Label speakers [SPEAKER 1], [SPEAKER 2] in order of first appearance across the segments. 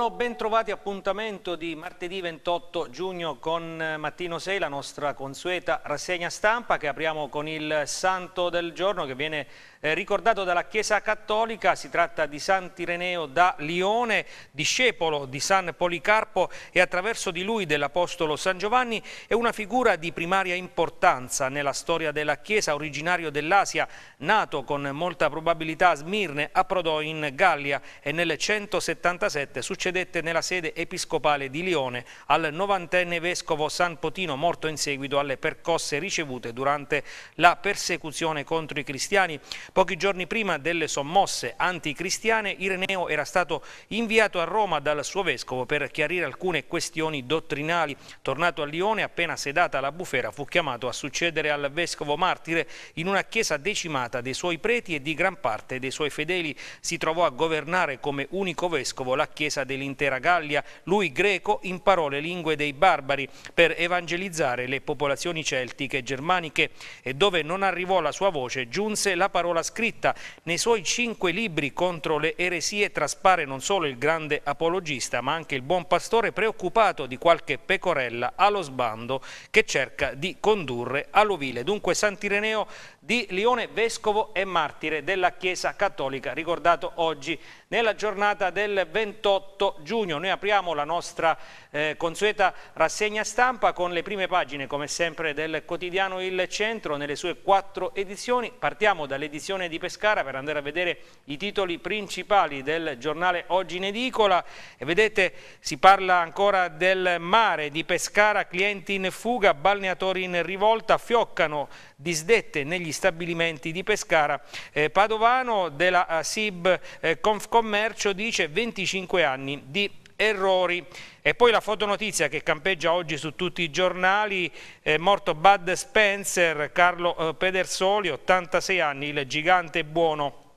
[SPEAKER 1] Buongiorno, bentrovati appuntamento di martedì 28 giugno con eh, Mattino 6, la nostra consueta rassegna stampa che apriamo con il santo del giorno che viene eh, ricordato dalla Chiesa Cattolica, si tratta di Sant'Ireneo da Lione, discepolo di San Policarpo e attraverso di lui dell'Apostolo San Giovanni, è una figura di primaria importanza nella storia della Chiesa, originario dell'Asia, nato con molta probabilità a Smirne, approdò in Gallia e nel 177 succedette nella sede episcopale di Lione al novantenne vescovo San Potino, morto in seguito alle percosse ricevute durante la persecuzione contro i cristiani. Pochi giorni prima delle sommosse anticristiane, Ireneo era stato inviato a Roma dal suo vescovo per chiarire alcune questioni dottrinali. Tornato a Lione, appena sedata la bufera, fu chiamato a succedere al vescovo martire in una chiesa decimata dei suoi preti e di gran parte dei suoi fedeli. Si trovò a governare come unico vescovo la chiesa dell'intera Gallia, lui greco in parole lingue dei barbari, per evangelizzare le popolazioni celtiche e germaniche e dove non arrivò la sua voce giunse la parola parola scritta. Nei suoi cinque libri contro le eresie traspare non solo il grande apologista, ma anche il buon pastore preoccupato di qualche pecorella allo sbando che cerca di condurre all'ovile. Dunque Sant'Ireneo di Lione, vescovo e martire della Chiesa Cattolica, ricordato oggi nella giornata del 28 giugno. Noi apriamo la nostra eh, consueta rassegna stampa con le prime pagine, come sempre, del quotidiano Il Centro nelle sue quattro edizioni. Partiamo dall'edizione redazione di Pescara per andare a vedere i titoli principali del giornale Oggi in Edicola e vedete si parla ancora del mare di Pescara, clienti in fuga, balneatori in rivolta, fioccano disdette negli stabilimenti di Pescara. Eh, Padovano della eh, SIB eh, Confcommercio dice 25 anni di errori. E poi la fotonotizia che campeggia oggi su tutti i giornali, è morto Bud Spencer, Carlo eh, Pedersoli, 86 anni, il gigante buono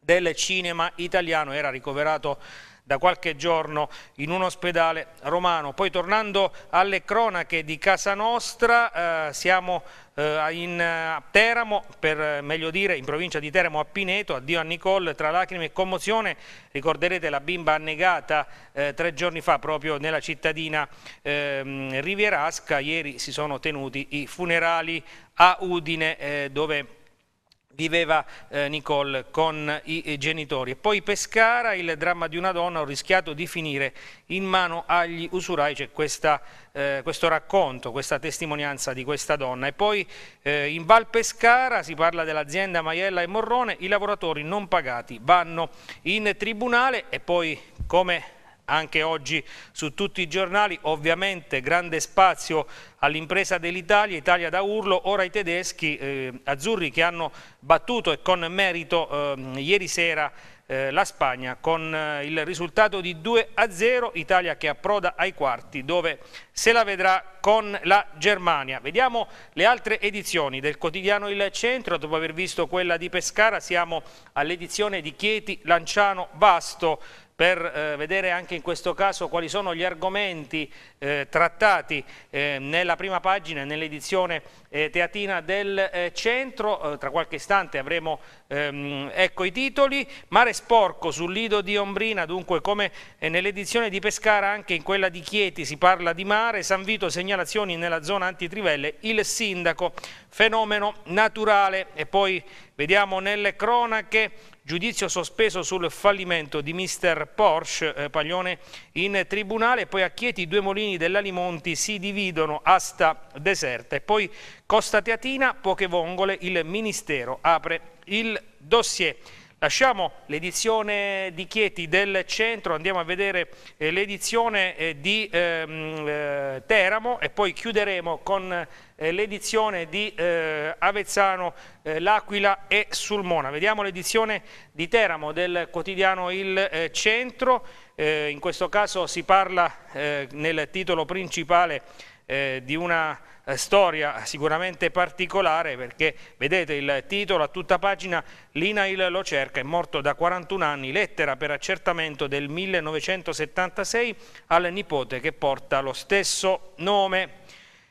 [SPEAKER 1] del cinema italiano, era ricoverato da qualche giorno in un ospedale romano. Poi tornando alle cronache di casa nostra, eh, siamo eh, in eh, Teramo, per eh, meglio dire in provincia di Teramo a Pineto, addio a Nicole, tra lacrime e commozione, ricorderete la bimba annegata eh, tre giorni fa proprio nella cittadina ehm, rivierasca, ieri si sono tenuti i funerali a Udine eh, dove viveva eh, Nicole con i genitori. E poi Pescara, il dramma di una donna, ho rischiato di finire in mano agli usurai, c'è cioè eh, questo racconto, questa testimonianza di questa donna. E poi eh, in Val Pescara si parla dell'azienda Maiella e Morrone, i lavoratori non pagati vanno in tribunale e poi come anche oggi su tutti i giornali, ovviamente grande spazio all'impresa dell'Italia, Italia da urlo, ora i tedeschi eh, azzurri che hanno battuto e con merito eh, ieri sera eh, la Spagna con eh, il risultato di 2 a 0, Italia che approda ai quarti dove se la vedrà con la Germania. Vediamo le altre edizioni del quotidiano Il Centro, dopo aver visto quella di Pescara siamo all'edizione di Chieti, Lanciano, Vasto, per eh, vedere anche in questo caso quali sono gli argomenti eh, trattati eh, nella prima pagina, nell'edizione eh, teatina del eh, centro. Eh, tra qualche istante avremo ehm, ecco i titoli. Mare sporco sul lido di Ombrina, dunque come nell'edizione di Pescara, anche in quella di Chieti si parla di mare. San Vito segnalazioni nella zona antitrivelle, il sindaco, fenomeno naturale. E poi vediamo nelle cronache giudizio sospeso sul fallimento di mister Porsche eh, Paglione in tribunale, poi a Chieti i due mulini dell'Alimonti si dividono asta deserta e poi Costa Teatina, poche vongole, il Ministero apre il dossier. Lasciamo l'edizione di Chieti del centro, andiamo a vedere eh, l'edizione eh, di ehm, eh, Teramo e poi chiuderemo con l'edizione di Avezzano, L'Aquila e Sulmona. Vediamo l'edizione di Teramo del quotidiano Il Centro, in questo caso si parla nel titolo principale di una eh, storia sicuramente particolare perché vedete il titolo a tutta pagina l'INAIL lo cerca, è morto da 41 anni, lettera per accertamento del 1976 al nipote che porta lo stesso nome.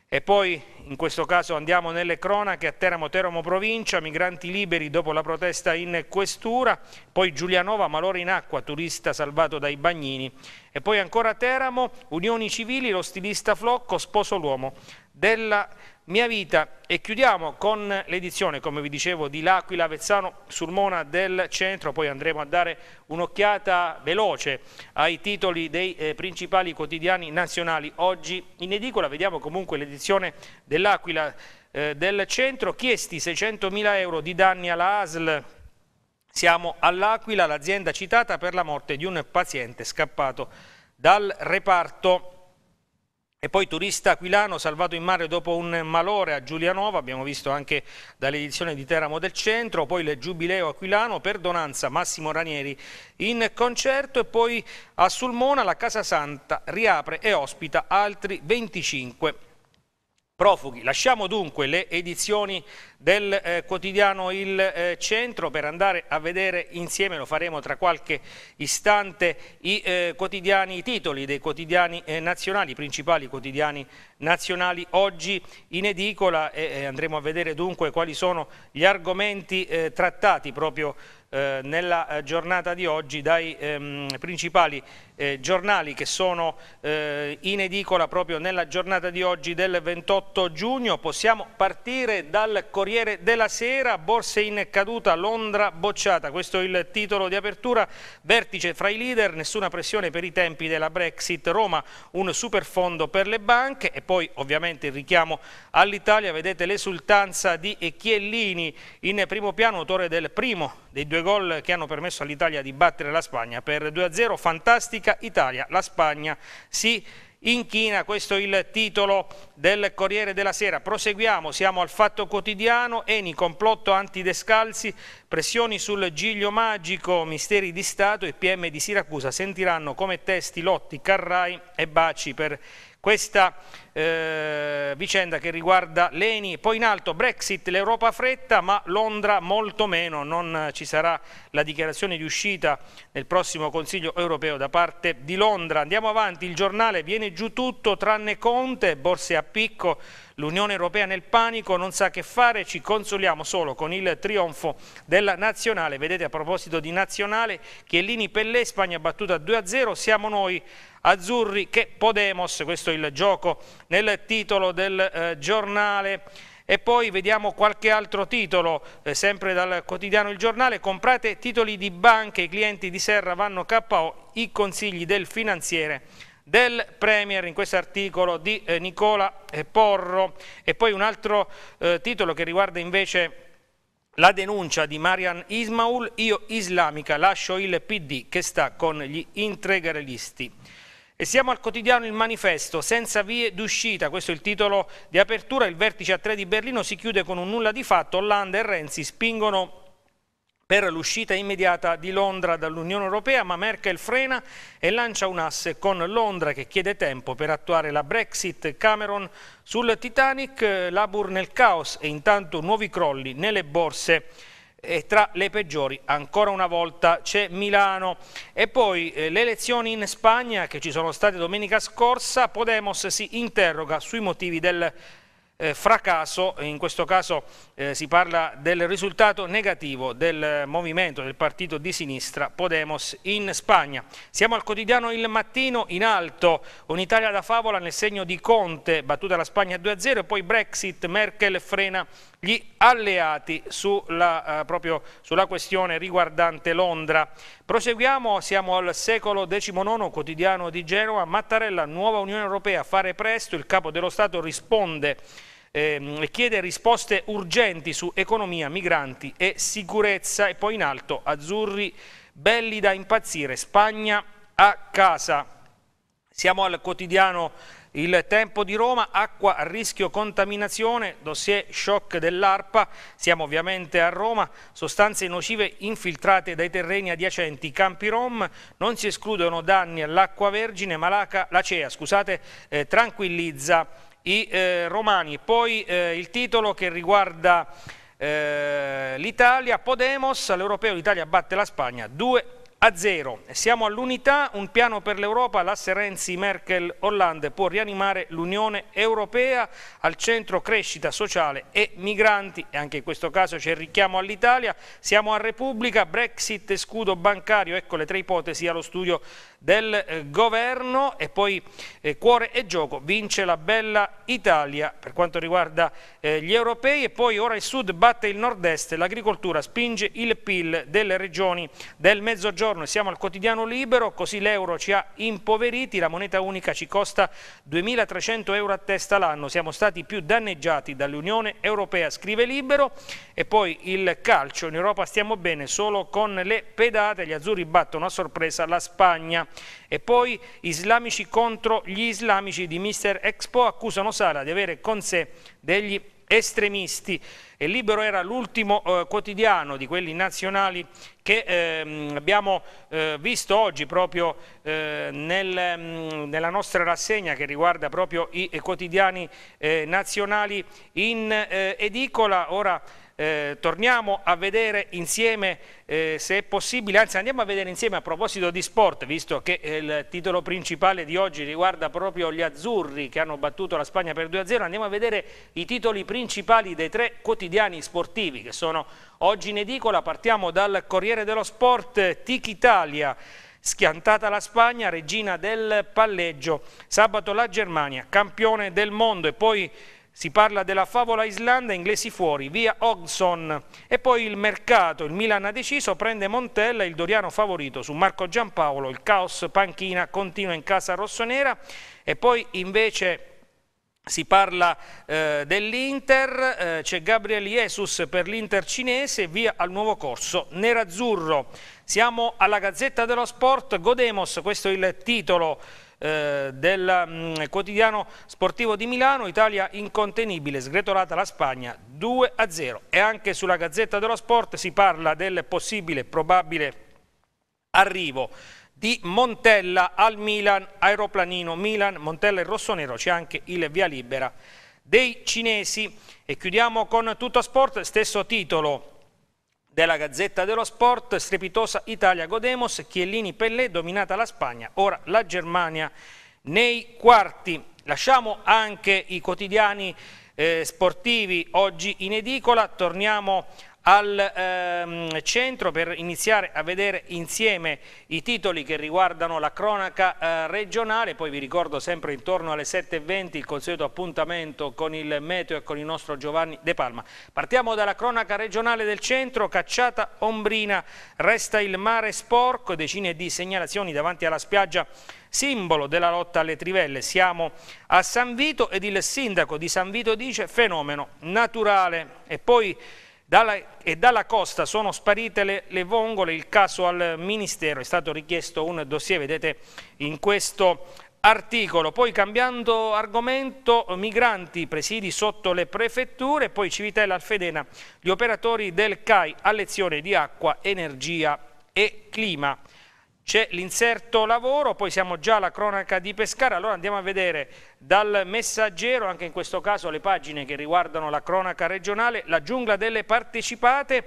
[SPEAKER 1] E poi in questo caso andiamo nelle cronache a Teramo, Teramo provincia, migranti liberi dopo la protesta in questura, poi Giulianova, malore in acqua, turista salvato dai bagnini e poi ancora Teramo, unioni civili, lo stilista Flocco, sposo l'uomo della mia vita e chiudiamo con l'edizione, come vi dicevo, di L'Aquila Vezzano Mona del centro, poi andremo a dare un'occhiata veloce ai titoli dei eh, principali quotidiani nazionali. Oggi in edicola vediamo comunque l'edizione dell'Aquila eh, del centro, chiesti 600.000 euro di danni alla ASL siamo all'Aquila, l'azienda citata per la morte di un paziente scappato dal reparto e poi turista aquilano salvato in mare dopo un malore a Giulianova, abbiamo visto anche dall'edizione di Teramo del Centro, poi il Giubileo aquilano, perdonanza Massimo Ranieri in concerto e poi a Sulmona la Casa Santa riapre e ospita altri 25 profughi. Lasciamo dunque le edizioni del eh, quotidiano Il eh, Centro per andare a vedere insieme, lo faremo tra qualche istante, i eh, quotidiani i titoli dei quotidiani eh, nazionali, i principali quotidiani nazionali oggi in edicola e eh, eh, andremo a vedere dunque quali sono gli argomenti trattati proprio eh, nella eh, giornata di oggi dai ehm, principali eh, giornali che sono eh, in edicola proprio nella giornata di oggi del 28 giugno. Possiamo partire dal Corriere della Sera, borse in caduta, Londra bocciata. Questo è il titolo di apertura, vertice fra i leader, nessuna pressione per i tempi della Brexit, Roma un superfondo per le banche e poi ovviamente il richiamo all'Italia, vedete l'esultanza di Chiellini in primo piano, autore del primo dei due gol che hanno permesso all'Italia di battere la Spagna per 2-0, fantastica Italia, la Spagna si inchina, questo è il titolo del Corriere della Sera. Proseguiamo, siamo al Fatto Quotidiano, Eni, complotto antidescalzi, pressioni sul Giglio Magico, misteri di Stato, i PM di Siracusa sentiranno come testi Lotti, Carrai e Baci per questa eh, vicenda che riguarda Leni. Poi in alto Brexit, l'Europa fretta, ma Londra molto meno. Non eh, ci sarà la dichiarazione di uscita nel prossimo Consiglio europeo da parte di Londra. Andiamo avanti, il giornale viene giù tutto tranne Conte, borse a picco L'Unione Europea nel panico non sa che fare, ci consoliamo solo con il trionfo della nazionale. Vedete a proposito di nazionale, Chiellini Pellè, Spagna battuta 2-0, siamo noi azzurri che Podemos, questo è il gioco nel titolo del eh, giornale. E poi vediamo qualche altro titolo, eh, sempre dal quotidiano Il Giornale, comprate titoli di banche, i clienti di Serra vanno KO, i consigli del finanziere del Premier in questo articolo di eh, Nicola eh, Porro e poi un altro eh, titolo che riguarda invece la denuncia di Marian Ismaul, io islamica lascio il PD che sta con gli integralisti. E siamo al quotidiano Il Manifesto, senza vie d'uscita, questo è il titolo di apertura, il vertice a 3 di Berlino si chiude con un nulla di fatto, Hollande e Renzi spingono per l'uscita immediata di Londra dall'Unione Europea, ma Merkel frena e lancia un asse con Londra che chiede tempo per attuare la Brexit. Cameron sul Titanic, Labour nel caos e intanto nuovi crolli nelle borse e tra le peggiori ancora una volta c'è Milano e poi eh, le elezioni in Spagna che ci sono state domenica scorsa Podemos si interroga sui motivi del eh, fracasso, in questo caso eh, si parla del risultato negativo del movimento del partito di sinistra Podemos in Spagna. Siamo al quotidiano Il Mattino in alto, un'Italia da favola nel segno di Conte, battuta la Spagna 2-0 e poi Brexit, Merkel frena gli alleati sulla, eh, proprio sulla questione riguardante Londra. Proseguiamo, siamo al secolo XIX, quotidiano di Genova, Mattarella, nuova Unione Europea, fare presto, il capo dello Stato risponde ehm, e chiede risposte urgenti su economia, migranti e sicurezza e poi in alto azzurri belli da impazzire, Spagna a casa. Siamo al quotidiano il tempo di Roma, acqua a rischio contaminazione, dossier shock dell'ARPA, siamo ovviamente a Roma, sostanze nocive infiltrate dai terreni adiacenti Campi Rom, non si escludono danni all'acqua vergine, ma la scusate, eh, tranquillizza i eh, romani. Poi eh, il titolo che riguarda eh, l'Italia, Podemos, all'Europeo l'Italia batte la Spagna 2 a zero. Siamo all'unità, un piano per l'Europa, l'asse Renzi, Merkel, Hollande può rianimare l'Unione Europea, al centro crescita sociale e migranti, e anche in questo caso c'è il richiamo all'Italia, siamo a Repubblica, Brexit, scudo bancario, ecco le tre ipotesi allo studio del eh, governo e poi eh, cuore e gioco vince la bella Italia per quanto riguarda eh, gli europei e poi ora il sud batte il nord-est, l'agricoltura spinge il PIL delle regioni del mezzogiorno, siamo al quotidiano libero, così l'euro ci ha impoveriti, la moneta unica ci costa 2.300 euro a testa l'anno, siamo stati più danneggiati dall'Unione Europea, scrive libero e poi il calcio, in Europa stiamo bene solo con le pedate, gli azzurri battono a sorpresa la Spagna e poi islamici contro gli islamici di Mister Expo accusano Sala di avere con sé degli estremisti e Libero era l'ultimo eh, quotidiano di quelli nazionali che eh, abbiamo eh, visto oggi proprio eh, nel, mh, mm, nella nostra rassegna che riguarda proprio i, i quotidiani eh, nazionali in eh, edicola. Ora, eh, torniamo a vedere insieme eh, se è possibile, anzi andiamo a vedere insieme a proposito di sport, visto che eh, il titolo principale di oggi riguarda proprio gli azzurri che hanno battuto la Spagna per 2-0, andiamo a vedere i titoli principali dei tre quotidiani sportivi che sono oggi in edicola, partiamo dal Corriere dello Sport, Tic Italia, schiantata la Spagna, regina del palleggio, sabato la Germania, campione del mondo e poi si parla della favola Islanda, inglesi fuori, via Ogson. E poi il mercato, il Milan ha deciso, prende Montella, il Doriano favorito, su Marco Giampaolo, il caos panchina continua in casa rossonera. E poi invece... Si parla eh, dell'Inter, eh, c'è Gabriel Jesus per l'Inter cinese, via al nuovo corso nerazzurro. Siamo alla Gazzetta dello Sport, godemos, questo è il titolo eh, del mm, quotidiano sportivo di Milano, Italia incontenibile, sgretolata la Spagna 2 a 0. E anche sulla Gazzetta dello Sport si parla del possibile, probabile arrivo di Montella al Milan, aeroplanino Milan, Montella e rossonero, c'è anche il via libera dei cinesi. E chiudiamo con tutto sport, stesso titolo della Gazzetta dello Sport, strepitosa Italia Godemos, Chiellini Pellè, dominata la Spagna, ora la Germania nei quarti. Lasciamo anche i quotidiani eh, sportivi oggi in edicola, torniamo al ehm, centro per iniziare a vedere insieme i titoli che riguardano la cronaca eh, regionale, poi vi ricordo sempre intorno alle 7.20 il consueto appuntamento con il meteo e con il nostro Giovanni De Palma. Partiamo dalla cronaca regionale del centro, cacciata ombrina, resta il mare sporco, decine di segnalazioni davanti alla spiaggia simbolo della lotta alle trivelle. Siamo a San Vito ed il sindaco di San Vito dice fenomeno naturale e poi dalla, e dalla costa sono sparite le, le, vongole, il caso al Ministero, è stato richiesto un dossier, vedete in questo articolo. Poi cambiando argomento, migranti presidi sotto le prefetture, poi Civitella Alfedena, gli operatori del CAI a lezione di acqua, energia e clima c'è l'inserto lavoro, poi siamo già alla cronaca di Pescara, allora andiamo a vedere dal messaggero, anche in questo caso le pagine che riguardano la cronaca regionale, la giungla delle partecipate,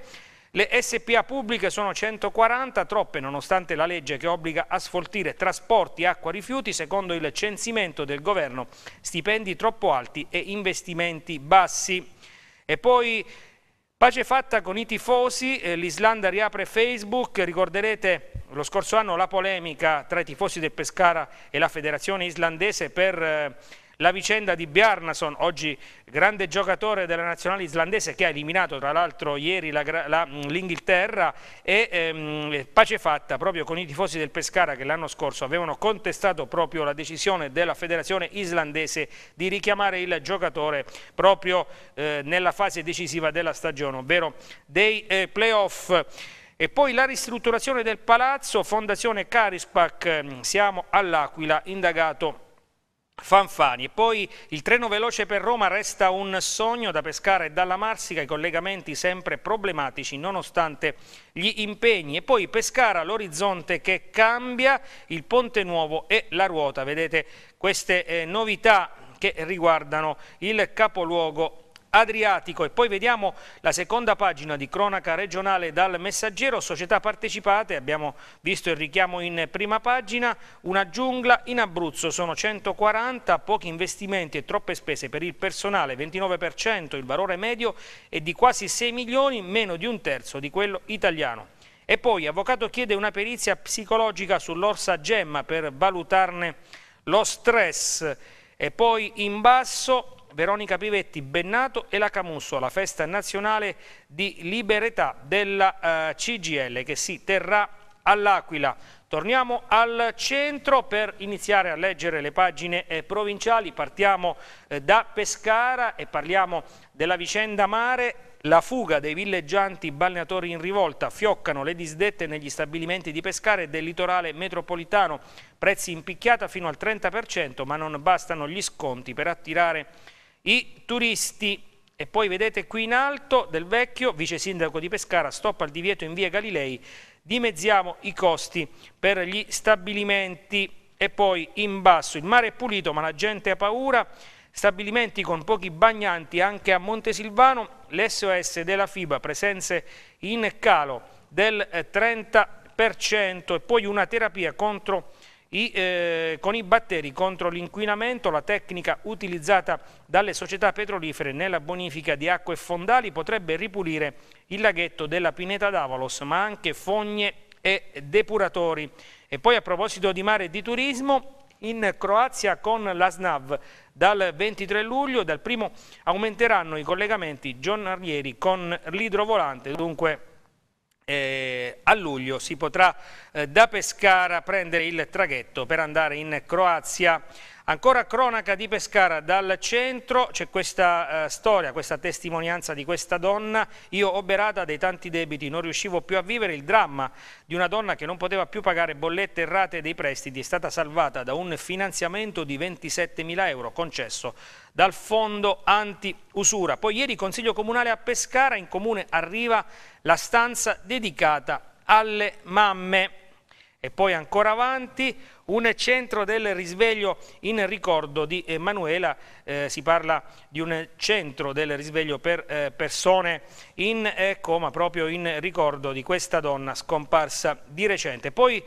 [SPEAKER 1] le SPA pubbliche sono 140, troppe nonostante la legge che obbliga a sfoltire trasporti, acqua, rifiuti, secondo il censimento del governo, stipendi troppo alti e investimenti bassi. E poi Pace fatta con i tifosi, eh, l'Islanda riapre Facebook, ricorderete lo scorso anno la polemica tra i tifosi del Pescara e la federazione islandese per... Eh, la vicenda di Bjarnason, oggi grande giocatore della nazionale islandese che ha eliminato tra l'altro ieri mm, l'Inghilterra e ehm, pace fatta proprio con i tifosi del Pescara che l'anno scorso avevano contestato proprio la decisione della federazione islandese di richiamare il giocatore proprio eh, nella fase decisiva della stagione, ovvero dei eh, playoff. E poi la ristrutturazione del palazzo, Fondazione Carispac, ehm, siamo all'Aquila, indagato Fanfani. E poi il treno veloce per Roma resta un sogno da pescare dalla Marsica, i collegamenti sempre problematici nonostante gli impegni. E poi Pescara, l'orizzonte che cambia, il ponte nuovo e la ruota. Vedete queste eh, novità che riguardano il capoluogo Adriatico e poi vediamo la seconda pagina di cronaca regionale dal messaggero, società partecipate, abbiamo visto il richiamo in prima pagina, una giungla in Abruzzo, sono 140, pochi investimenti e troppe spese per il personale, 29%, il valore medio è di quasi 6 milioni, meno di un terzo di quello italiano. E poi avvocato chiede una perizia psicologica sull'orsa gemma per valutarne lo stress e poi in basso Veronica Pivetti, Bennato e la Camusso alla festa nazionale di libertà della eh, CGL che si terrà all'Aquila. Torniamo al centro per iniziare a leggere le pagine eh, provinciali. Partiamo eh, da Pescara e parliamo della vicenda mare la fuga dei villeggianti balneatori in rivolta, fioccano le disdette negli stabilimenti di pescare del litorale metropolitano, prezzi in picchiata fino al 30%, ma non bastano gli sconti per attirare i turisti. E poi vedete qui in alto del vecchio vice sindaco di Pescara, stop al divieto in via Galilei, dimezziamo i costi per gli stabilimenti. E poi in basso il mare è pulito ma la gente ha paura, stabilimenti con pochi bagnanti anche a Montesilvano, l'SOS della FIBA, presenze in calo del 30% e poi una terapia contro i, eh, con i batteri contro l'inquinamento, la tecnica utilizzata dalle società petrolifere nella bonifica di acque fondali potrebbe ripulire il laghetto della Pineta d'Avalos, ma anche fogne e depuratori. E poi a proposito di mare e di turismo, in Croazia con la SNAV. Dal 23 luglio dal 1 aumenteranno i collegamenti giornalieri con l'idrovolante, dunque eh, a luglio si potrà eh, da Pescara prendere il traghetto per andare in Croazia Ancora cronaca di Pescara, dal centro c'è questa eh, storia, questa testimonianza di questa donna, io oberata dei tanti debiti, non riuscivo più a vivere il dramma di una donna che non poteva più pagare bollette e rate dei prestiti, è stata salvata da un finanziamento di 27 mila euro concesso dal fondo anti-usura. Poi ieri Consiglio Comunale a Pescara, in comune arriva la stanza dedicata alle mamme. E poi ancora avanti, un centro del risveglio in ricordo di Emanuela, eh, si parla di un centro del risveglio per eh, persone in eh, coma proprio in ricordo di questa donna scomparsa di recente. Poi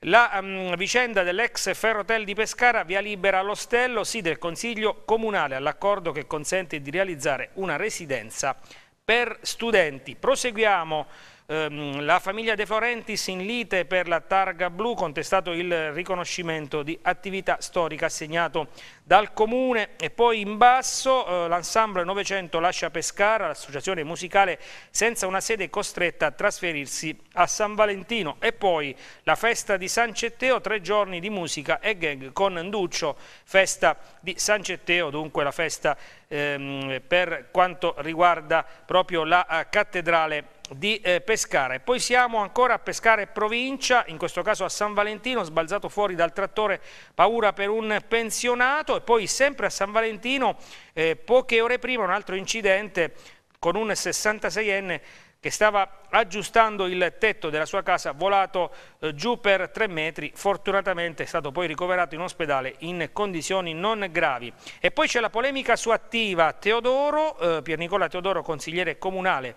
[SPEAKER 1] la um, vicenda dell'ex Ferrotel di Pescara via libera all'ostello, sì del Consiglio Comunale all'accordo che consente di realizzare una residenza per studenti. Proseguiamo Ehm, la famiglia De Florentis in lite per la targa blu, contestato il riconoscimento di attività storica assegnato dal Comune e poi in basso eh, l'ensemble 900 lascia Pescara, l'associazione musicale senza una sede costretta a trasferirsi a San Valentino e poi la festa di San Cetteo, tre giorni di musica e gang con Duccio, festa di San Cetteo, dunque la festa ehm, per quanto riguarda proprio la eh, cattedrale di eh, Pescare. Poi siamo ancora a Pescare provincia, in questo caso a San Valentino, sbalzato fuori dal trattore paura per un pensionato e poi sempre a San Valentino, eh, poche ore prima un altro incidente con un 66enne che stava aggiustando il tetto della sua casa, volato eh, giù per tre metri, fortunatamente è stato poi ricoverato in ospedale in condizioni non gravi. E poi c'è la polemica su attiva Teodoro, eh, Pier Nicola Teodoro, consigliere comunale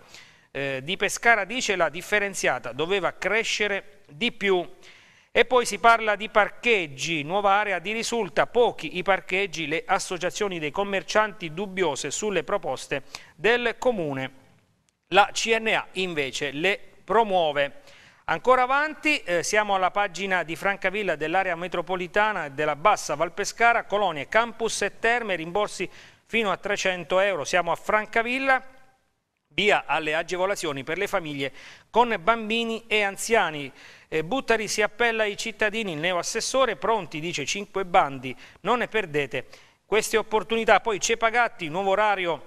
[SPEAKER 1] eh, di Pescara dice la differenziata doveva crescere di più. E poi si parla di parcheggi, nuova area di risulta, pochi i parcheggi, le associazioni dei commercianti dubbiose sulle proposte del comune. La CNA invece le promuove. Ancora avanti, eh, siamo alla pagina di Francavilla dell'area metropolitana della bassa Valpescara, colonie, campus e terme, rimborsi fino a 300 euro. Siamo a Francavilla. Via alle agevolazioni per le famiglie con bambini e anziani. Eh, Buttari si appella ai cittadini, il neoassessore pronti, dice 5 bandi, non ne perdete queste opportunità. Poi Cepagatti, nuovo orario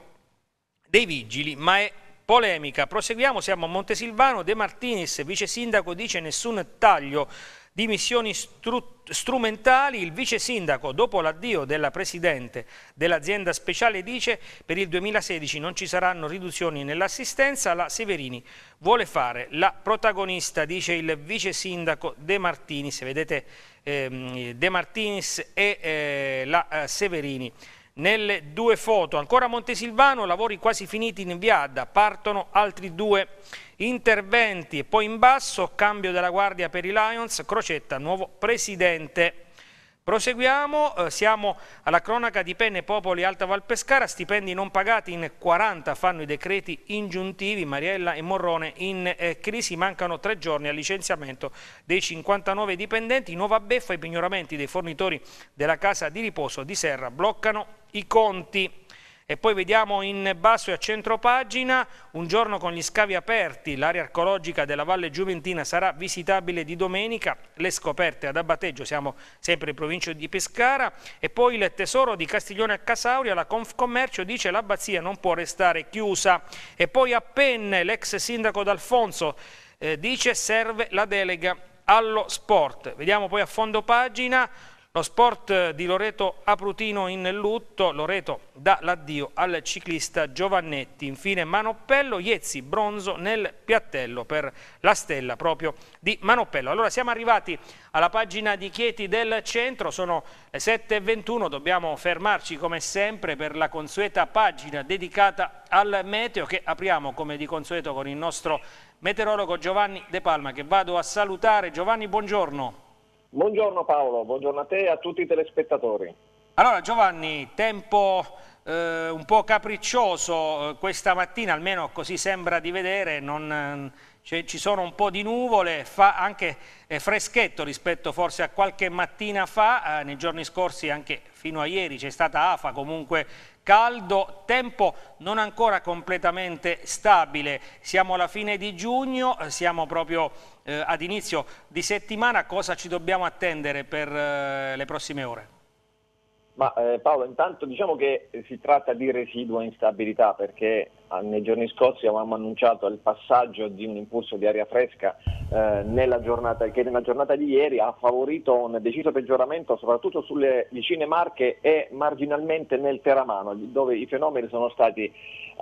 [SPEAKER 1] dei vigili, ma è polemica. Proseguiamo, siamo a Montesilvano, De Martinis, vice sindaco, dice nessun taglio di missioni strumentali, il vice sindaco, dopo l'addio della presidente dell'azienda speciale, dice per il 2016 non ci saranno riduzioni nell'assistenza, la Severini vuole fare la protagonista, dice il vice sindaco De Martini, se vedete ehm, De Martinis e eh, la eh, Severini nelle due foto. Ancora Montesilvano, lavori quasi finiti in viada, partono altri due interventi e poi in basso cambio della guardia per i Lions, Crocetta, nuovo presidente. Proseguiamo, eh, siamo alla cronaca di Penne Popoli Alta Valpescara, stipendi non pagati in 40 fanno i decreti ingiuntivi, Mariella e Morrone in eh, crisi, mancano tre giorni al licenziamento dei 59 dipendenti, nuova beffa, i pignoramenti dei fornitori della casa di riposo di Serra bloccano i conti. E poi vediamo in basso e a centro pagina, un giorno con gli scavi aperti, l'area archeologica della Valle Giuventina sarà visitabile di domenica, le scoperte ad Abateggio, siamo sempre in provincia di Pescara, e poi il tesoro di Castiglione a Casauria, la Confcommercio dice l'abbazia non può restare chiusa. E poi a Penne, l'ex sindaco D'Alfonso eh, dice serve la delega allo sport. Vediamo poi a fondo pagina lo sport di Loreto Aprutino in lutto, Loreto dà l'addio al ciclista Giovannetti, infine Manoppello, Iezzi bronzo nel piattello per la stella proprio di Manoppello. Allora siamo arrivati alla pagina di Chieti del centro, sono le 7.21, dobbiamo fermarci come sempre per la consueta pagina dedicata al meteo che apriamo come di consueto con il nostro meteorologo Giovanni De Palma che vado a salutare. Giovanni buongiorno.
[SPEAKER 2] Buongiorno Paolo, buongiorno a te e a tutti i telespettatori.
[SPEAKER 1] Allora Giovanni, tempo eh, un po' capriccioso eh, questa mattina, almeno così sembra di vedere, non, cioè, ci sono un po' di nuvole, fa anche eh, freschetto rispetto forse a qualche mattina fa, eh, nei giorni scorsi anche fino a ieri c'è stata AFA, comunque caldo, tempo non ancora completamente stabile, siamo alla fine di giugno, siamo proprio eh, ad inizio di settimana, cosa ci dobbiamo attendere per eh, le prossime ore?
[SPEAKER 2] Ma eh, Paolo, intanto diciamo che si tratta di residua instabilità perché ah, nei giorni scorsi avevamo annunciato il passaggio di un impulso di aria fresca eh, nella giornata, che nella giornata di ieri ha favorito un deciso peggioramento soprattutto sulle vicine Marche e marginalmente nel Teramano, dove i fenomeni sono stati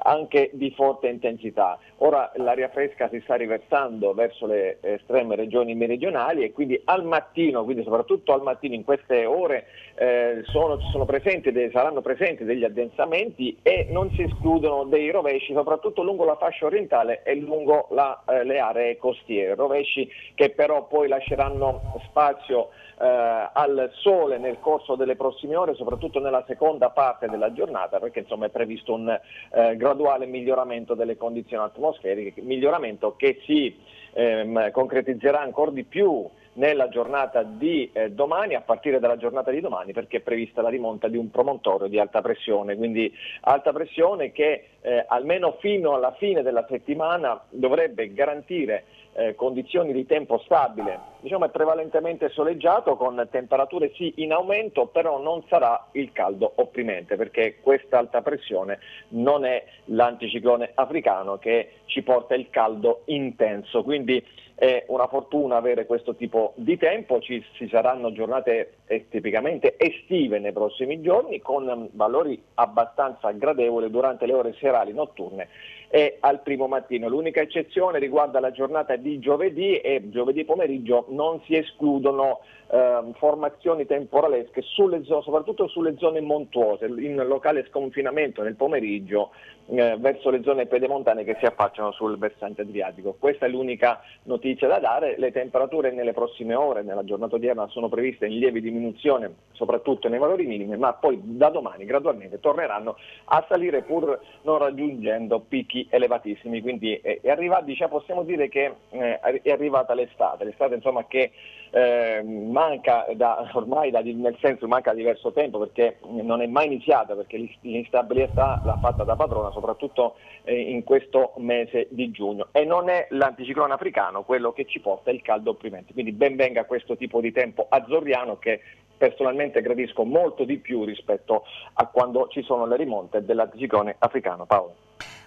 [SPEAKER 2] anche di forte intensità. Ora l'aria fresca si sta riversando verso le estreme regioni meridionali e quindi al mattino, quindi soprattutto al mattino in queste ore, eh, sono, sono presenti, saranno presenti degli addensamenti e non si escludono dei rovesci, soprattutto lungo la fascia orientale e lungo la, eh, le aree costiere. Rovesci pesci che però poi lasceranno spazio eh, al sole nel corso delle prossime ore, soprattutto nella seconda parte della giornata, perché insomma, è previsto un eh, graduale miglioramento delle condizioni atmosferiche, miglioramento che si ehm, concretizzerà ancora di più nella giornata di eh, domani, a partire dalla giornata di domani, perché è prevista la rimonta di un promontorio di alta pressione, quindi alta pressione che eh, almeno fino alla fine della settimana dovrebbe garantire eh, condizioni di tempo stabile. Diciamo è prevalentemente soleggiato con temperature sì in aumento, però non sarà il caldo opprimente perché questa alta pressione non è l'anticiclone africano che ci porta il caldo intenso. Quindi è una fortuna avere questo tipo di tempo, ci, ci saranno giornate eh, tipicamente estive nei prossimi giorni con valori abbastanza gradevoli durante le ore serali notturne e al primo mattino. L'unica eccezione riguarda la giornata di giovedì e giovedì pomeriggio non si escludono eh, formazioni temporalesche sulle, soprattutto sulle zone montuose, in locale sconfinamento nel pomeriggio eh, verso le zone pedemontane che si affacciano sul versante adriatico. Questa è l'unica notizia da dare, le temperature nelle prossime ore, nella giornata odierna, sono previste in lieve diminuzione, soprattutto nei valori minimi, ma poi da domani gradualmente torneranno a salire pur non raggiungendo picchi elevatissimi, quindi è, arrivata, diciamo, possiamo dire che eh, è arrivata l'estate, l'estate insomma che eh, manca da, ormai da, nel senso manca diverso tempo perché non è mai iniziata perché l'instabilità l'ha fatta da padrona soprattutto eh, in questo mese di giugno e non è l'anticiclone africano quello che ci porta il caldo opprimente quindi ben venga questo tipo di tempo azzorriano che personalmente gradisco molto di più rispetto a quando ci sono le rimonte dell'anticiclone africano Paolo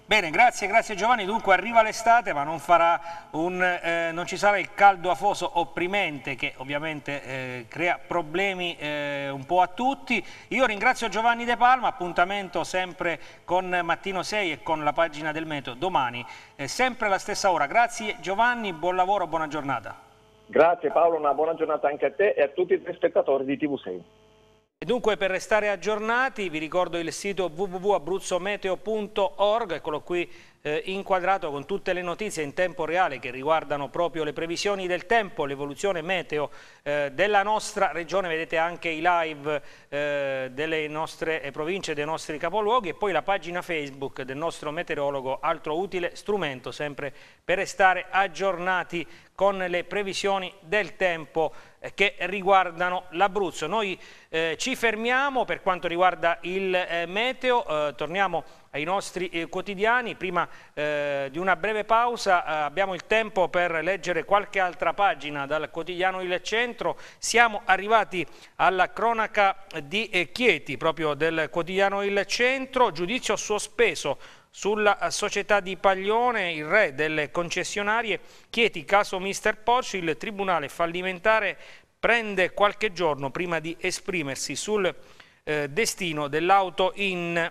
[SPEAKER 1] Bene, grazie, grazie Giovanni. Dunque arriva l'estate ma non, un, eh, non, ci sarà il caldo afoso opprimente che ovviamente eh, crea problemi eh, un po' a tutti. Io ringrazio Giovanni De Palma, appuntamento sempre con Mattino 6 e con la pagina del Metro domani, eh, sempre alla stessa ora. Grazie Giovanni, buon lavoro, buona giornata.
[SPEAKER 2] Grazie Paolo, una buona giornata anche a te e a tutti i spettatori di TV6.
[SPEAKER 1] E dunque per restare aggiornati vi ricordo il sito www.abruzzometeo.org, eccolo qui eh, inquadrato con tutte le notizie in tempo reale che riguardano proprio le previsioni del tempo, l'evoluzione meteo eh, della nostra regione, vedete anche i live eh, delle nostre eh, province, dei nostri capoluoghi e poi la pagina Facebook del nostro meteorologo, altro utile strumento sempre per restare aggiornati con le previsioni del tempo eh, che riguardano l'Abruzzo. Noi eh, ci fermiamo per quanto riguarda il meteo, torniamo a ai nostri eh, quotidiani. Prima eh, di una breve pausa eh, abbiamo il tempo per leggere qualche altra pagina dal quotidiano Il Centro. Siamo arrivati alla cronaca di eh, Chieti, proprio del quotidiano Il Centro. Giudizio sospeso sulla società di Paglione, il re delle concessionarie. Chieti, caso Mister Porci, il tribunale fallimentare prende qualche giorno prima di esprimersi sul eh, destino dell'auto in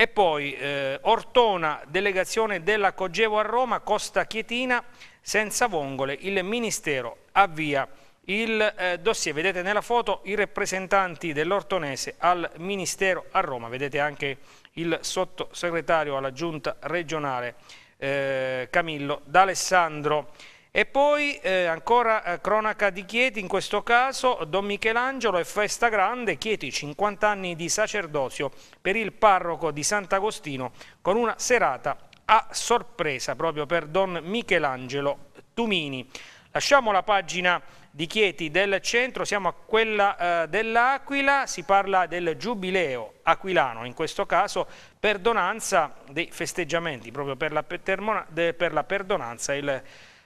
[SPEAKER 1] e poi eh, Ortona, delegazione della Cogevo a Roma, Costa Chietina, senza vongole, il Ministero avvia il eh, dossier. Vedete nella foto i rappresentanti dell'Ortonese al Ministero a Roma, vedete anche il sottosegretario alla Giunta regionale eh, Camillo D'Alessandro. E poi eh, ancora eh, cronaca di Chieti, in questo caso Don Michelangelo e festa grande, Chieti 50 anni di sacerdozio per il parroco di Sant'Agostino con una serata a sorpresa proprio per Don Michelangelo Tumini. Lasciamo la pagina di Chieti del centro, siamo a quella eh, dell'Aquila, si parla del giubileo aquilano, in questo caso perdonanza dei festeggiamenti, proprio per la, per la perdonanza il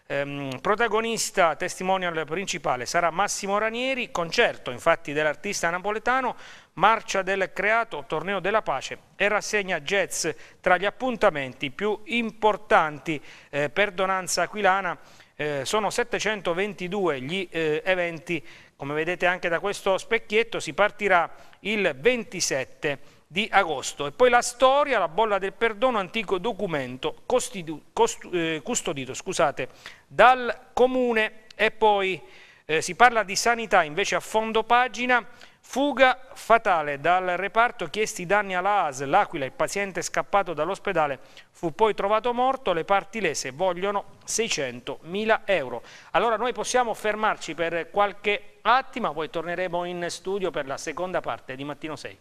[SPEAKER 1] Ehm, protagonista testimonial principale sarà Massimo Ranieri, concerto infatti dell'artista napoletano, marcia del creato, torneo della pace e rassegna jazz tra gli appuntamenti più importanti eh, per Donanza Aquilana. Eh, sono 722 gli eh, eventi, come vedete anche da questo specchietto, si partirà il 27 di agosto. E poi la storia, la bolla del perdono, antico documento costitu, cost, eh, custodito scusate, dal comune. E poi eh, si parla di sanità, invece a fondo pagina, fuga fatale dal reparto, chiesti danni alla AS, l'Aquila, il paziente scappato dall'ospedale fu poi trovato morto, le parti lese vogliono 600.000 euro. Allora noi possiamo fermarci per qualche attimo, poi torneremo in studio per la seconda parte di Mattino 6.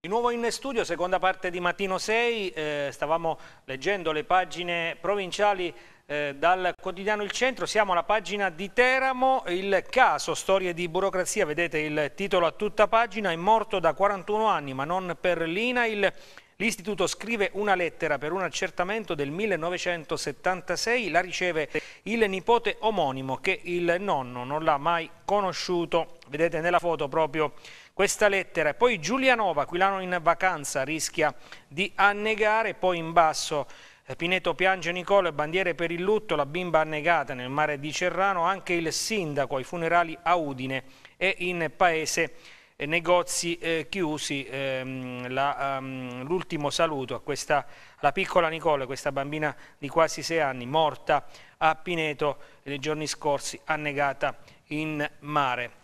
[SPEAKER 1] Di nuovo in studio, seconda parte di Mattino 6, eh, stavamo leggendo le pagine provinciali eh, dal quotidiano Il Centro, siamo alla pagina di Teramo, il caso Storie di burocrazia, vedete il titolo a tutta pagina, è morto da 41 anni ma non per l'INAIL, l'istituto scrive una lettera per un accertamento del 1976, la riceve il nipote omonimo che il nonno non l'ha mai conosciuto, vedete nella foto proprio questa lettera. Poi Giulianova, Aquilano in vacanza, rischia di annegare, poi in basso eh, Pineto piange Nicolo e bandiere per il lutto, la bimba annegata nel mare di Cerrano, anche il sindaco ai funerali a Udine e in paese eh, negozi eh, chiusi, ehm, ehm l'ultimo um, saluto a questa, alla piccola Nicole, questa bambina di quasi sei anni, morta a Pineto nei giorni scorsi, annegata in mare.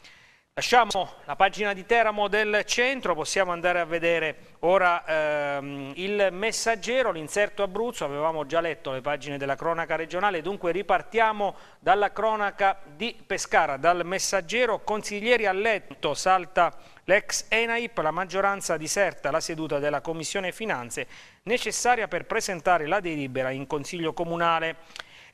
[SPEAKER 1] Lasciamo la pagina di Teramo del centro, possiamo andare a vedere ora ehm, il messaggero, l'inserto Abruzzo, avevamo già letto le pagine della cronaca regionale, dunque ripartiamo dalla cronaca di Pescara, dal messaggero consiglieri a letto, salta l'ex Enaip, la maggioranza diserta la seduta della Commissione Finanze necessaria per presentare la delibera in Consiglio Comunale.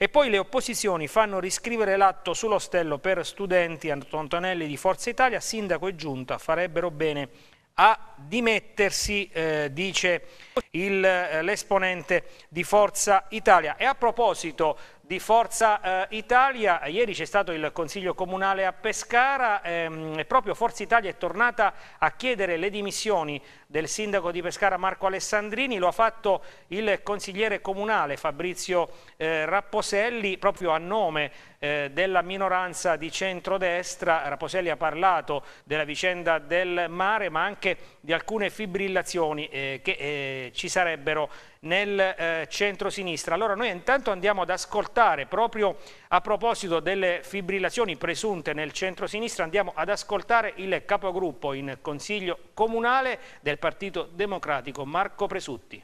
[SPEAKER 1] E poi le opposizioni fanno riscrivere l'atto sullo stello per studenti Antonelli di Forza Italia, sindaco e giunta farebbero bene a dimettersi, eh, dice eh, l'esponente di Forza Italia. E a proposito di Forza eh, Italia. Ieri c'è stato il Consiglio Comunale a Pescara ehm, proprio Forza Italia è tornata a chiedere le dimissioni del sindaco di Pescara Marco Alessandrini, lo ha fatto il consigliere comunale Fabrizio eh, Rapposelli proprio a nome eh, della minoranza di centrodestra. Rapposelli ha parlato della vicenda del mare ma anche di alcune fibrillazioni eh, che eh, ci sarebbero nel eh, centro-sinistra. Allora noi intanto andiamo ad ascoltare, proprio a proposito delle fibrillazioni presunte nel centro-sinistra, andiamo ad ascoltare il capogruppo in Consiglio Comunale del Partito Democratico, Marco Presutti.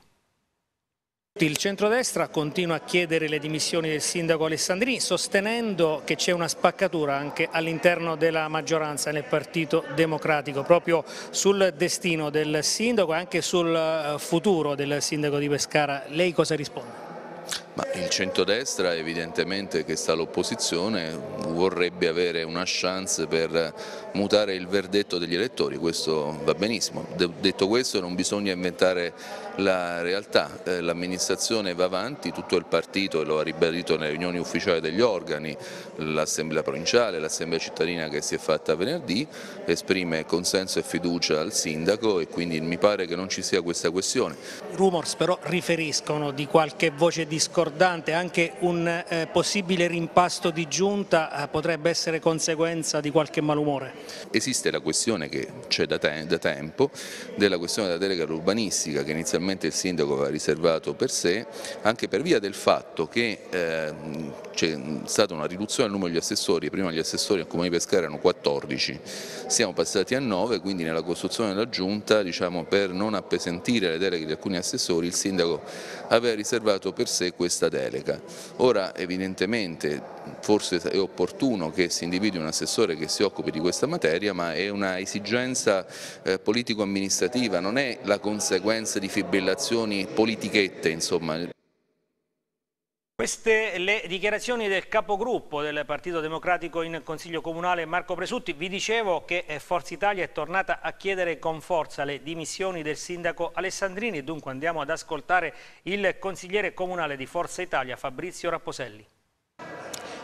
[SPEAKER 1] Il centrodestra continua a chiedere le dimissioni del sindaco Alessandrini sostenendo che c'è una spaccatura anche all'interno della maggioranza nel Partito Democratico proprio sul destino del sindaco e anche sul eh, futuro del sindaco di Pescara. Lei cosa risponde?
[SPEAKER 3] Ma il centrodestra evidentemente che sta all'opposizione vorrebbe avere una chance per mutare il verdetto degli elettori, questo va benissimo. detto questo non bisogna inventare la realtà, eh, l'amministrazione va avanti, tutto il partito lo ha ribadito nelle riunioni ufficiali degli organi, l'assemblea provinciale, l'assemblea cittadina che si è fatta venerdì, esprime consenso e fiducia al sindaco e quindi mi pare che non ci sia questa questione.
[SPEAKER 1] I Rumors però riferiscono di qualche voce discordante discordante, anche un eh, possibile rimpasto di giunta eh, potrebbe essere conseguenza di qualche malumore?
[SPEAKER 3] Esiste la questione che c'è da, te da, tempo, della questione della delega urbanistica che inizialmente il sindaco aveva riservato per sé, anche per via del fatto che eh, c'è stata una riduzione del numero degli assessori, prima gli assessori al Comune di Pescara erano 14, siamo passati a 9, quindi nella costruzione della giunta diciamo, per non appesantire le deleghe di alcuni assessori il sindaco aveva riservato per sé questa delega. Ora evidentemente forse è opportuno che si individui un assessore che si occupi di questa materia ma è una esigenza eh, politico-amministrativa, non è la conseguenza di fibrillazioni politichette insomma.
[SPEAKER 1] Queste le dichiarazioni del capogruppo del Partito Democratico in Consiglio Comunale Marco Presutti. Vi dicevo che eh, Forza Italia è tornata a chiedere con forza le dimissioni del sindaco Alessandrini. Dunque andiamo ad ascoltare il consigliere comunale di Forza Italia Fabrizio Rapposelli.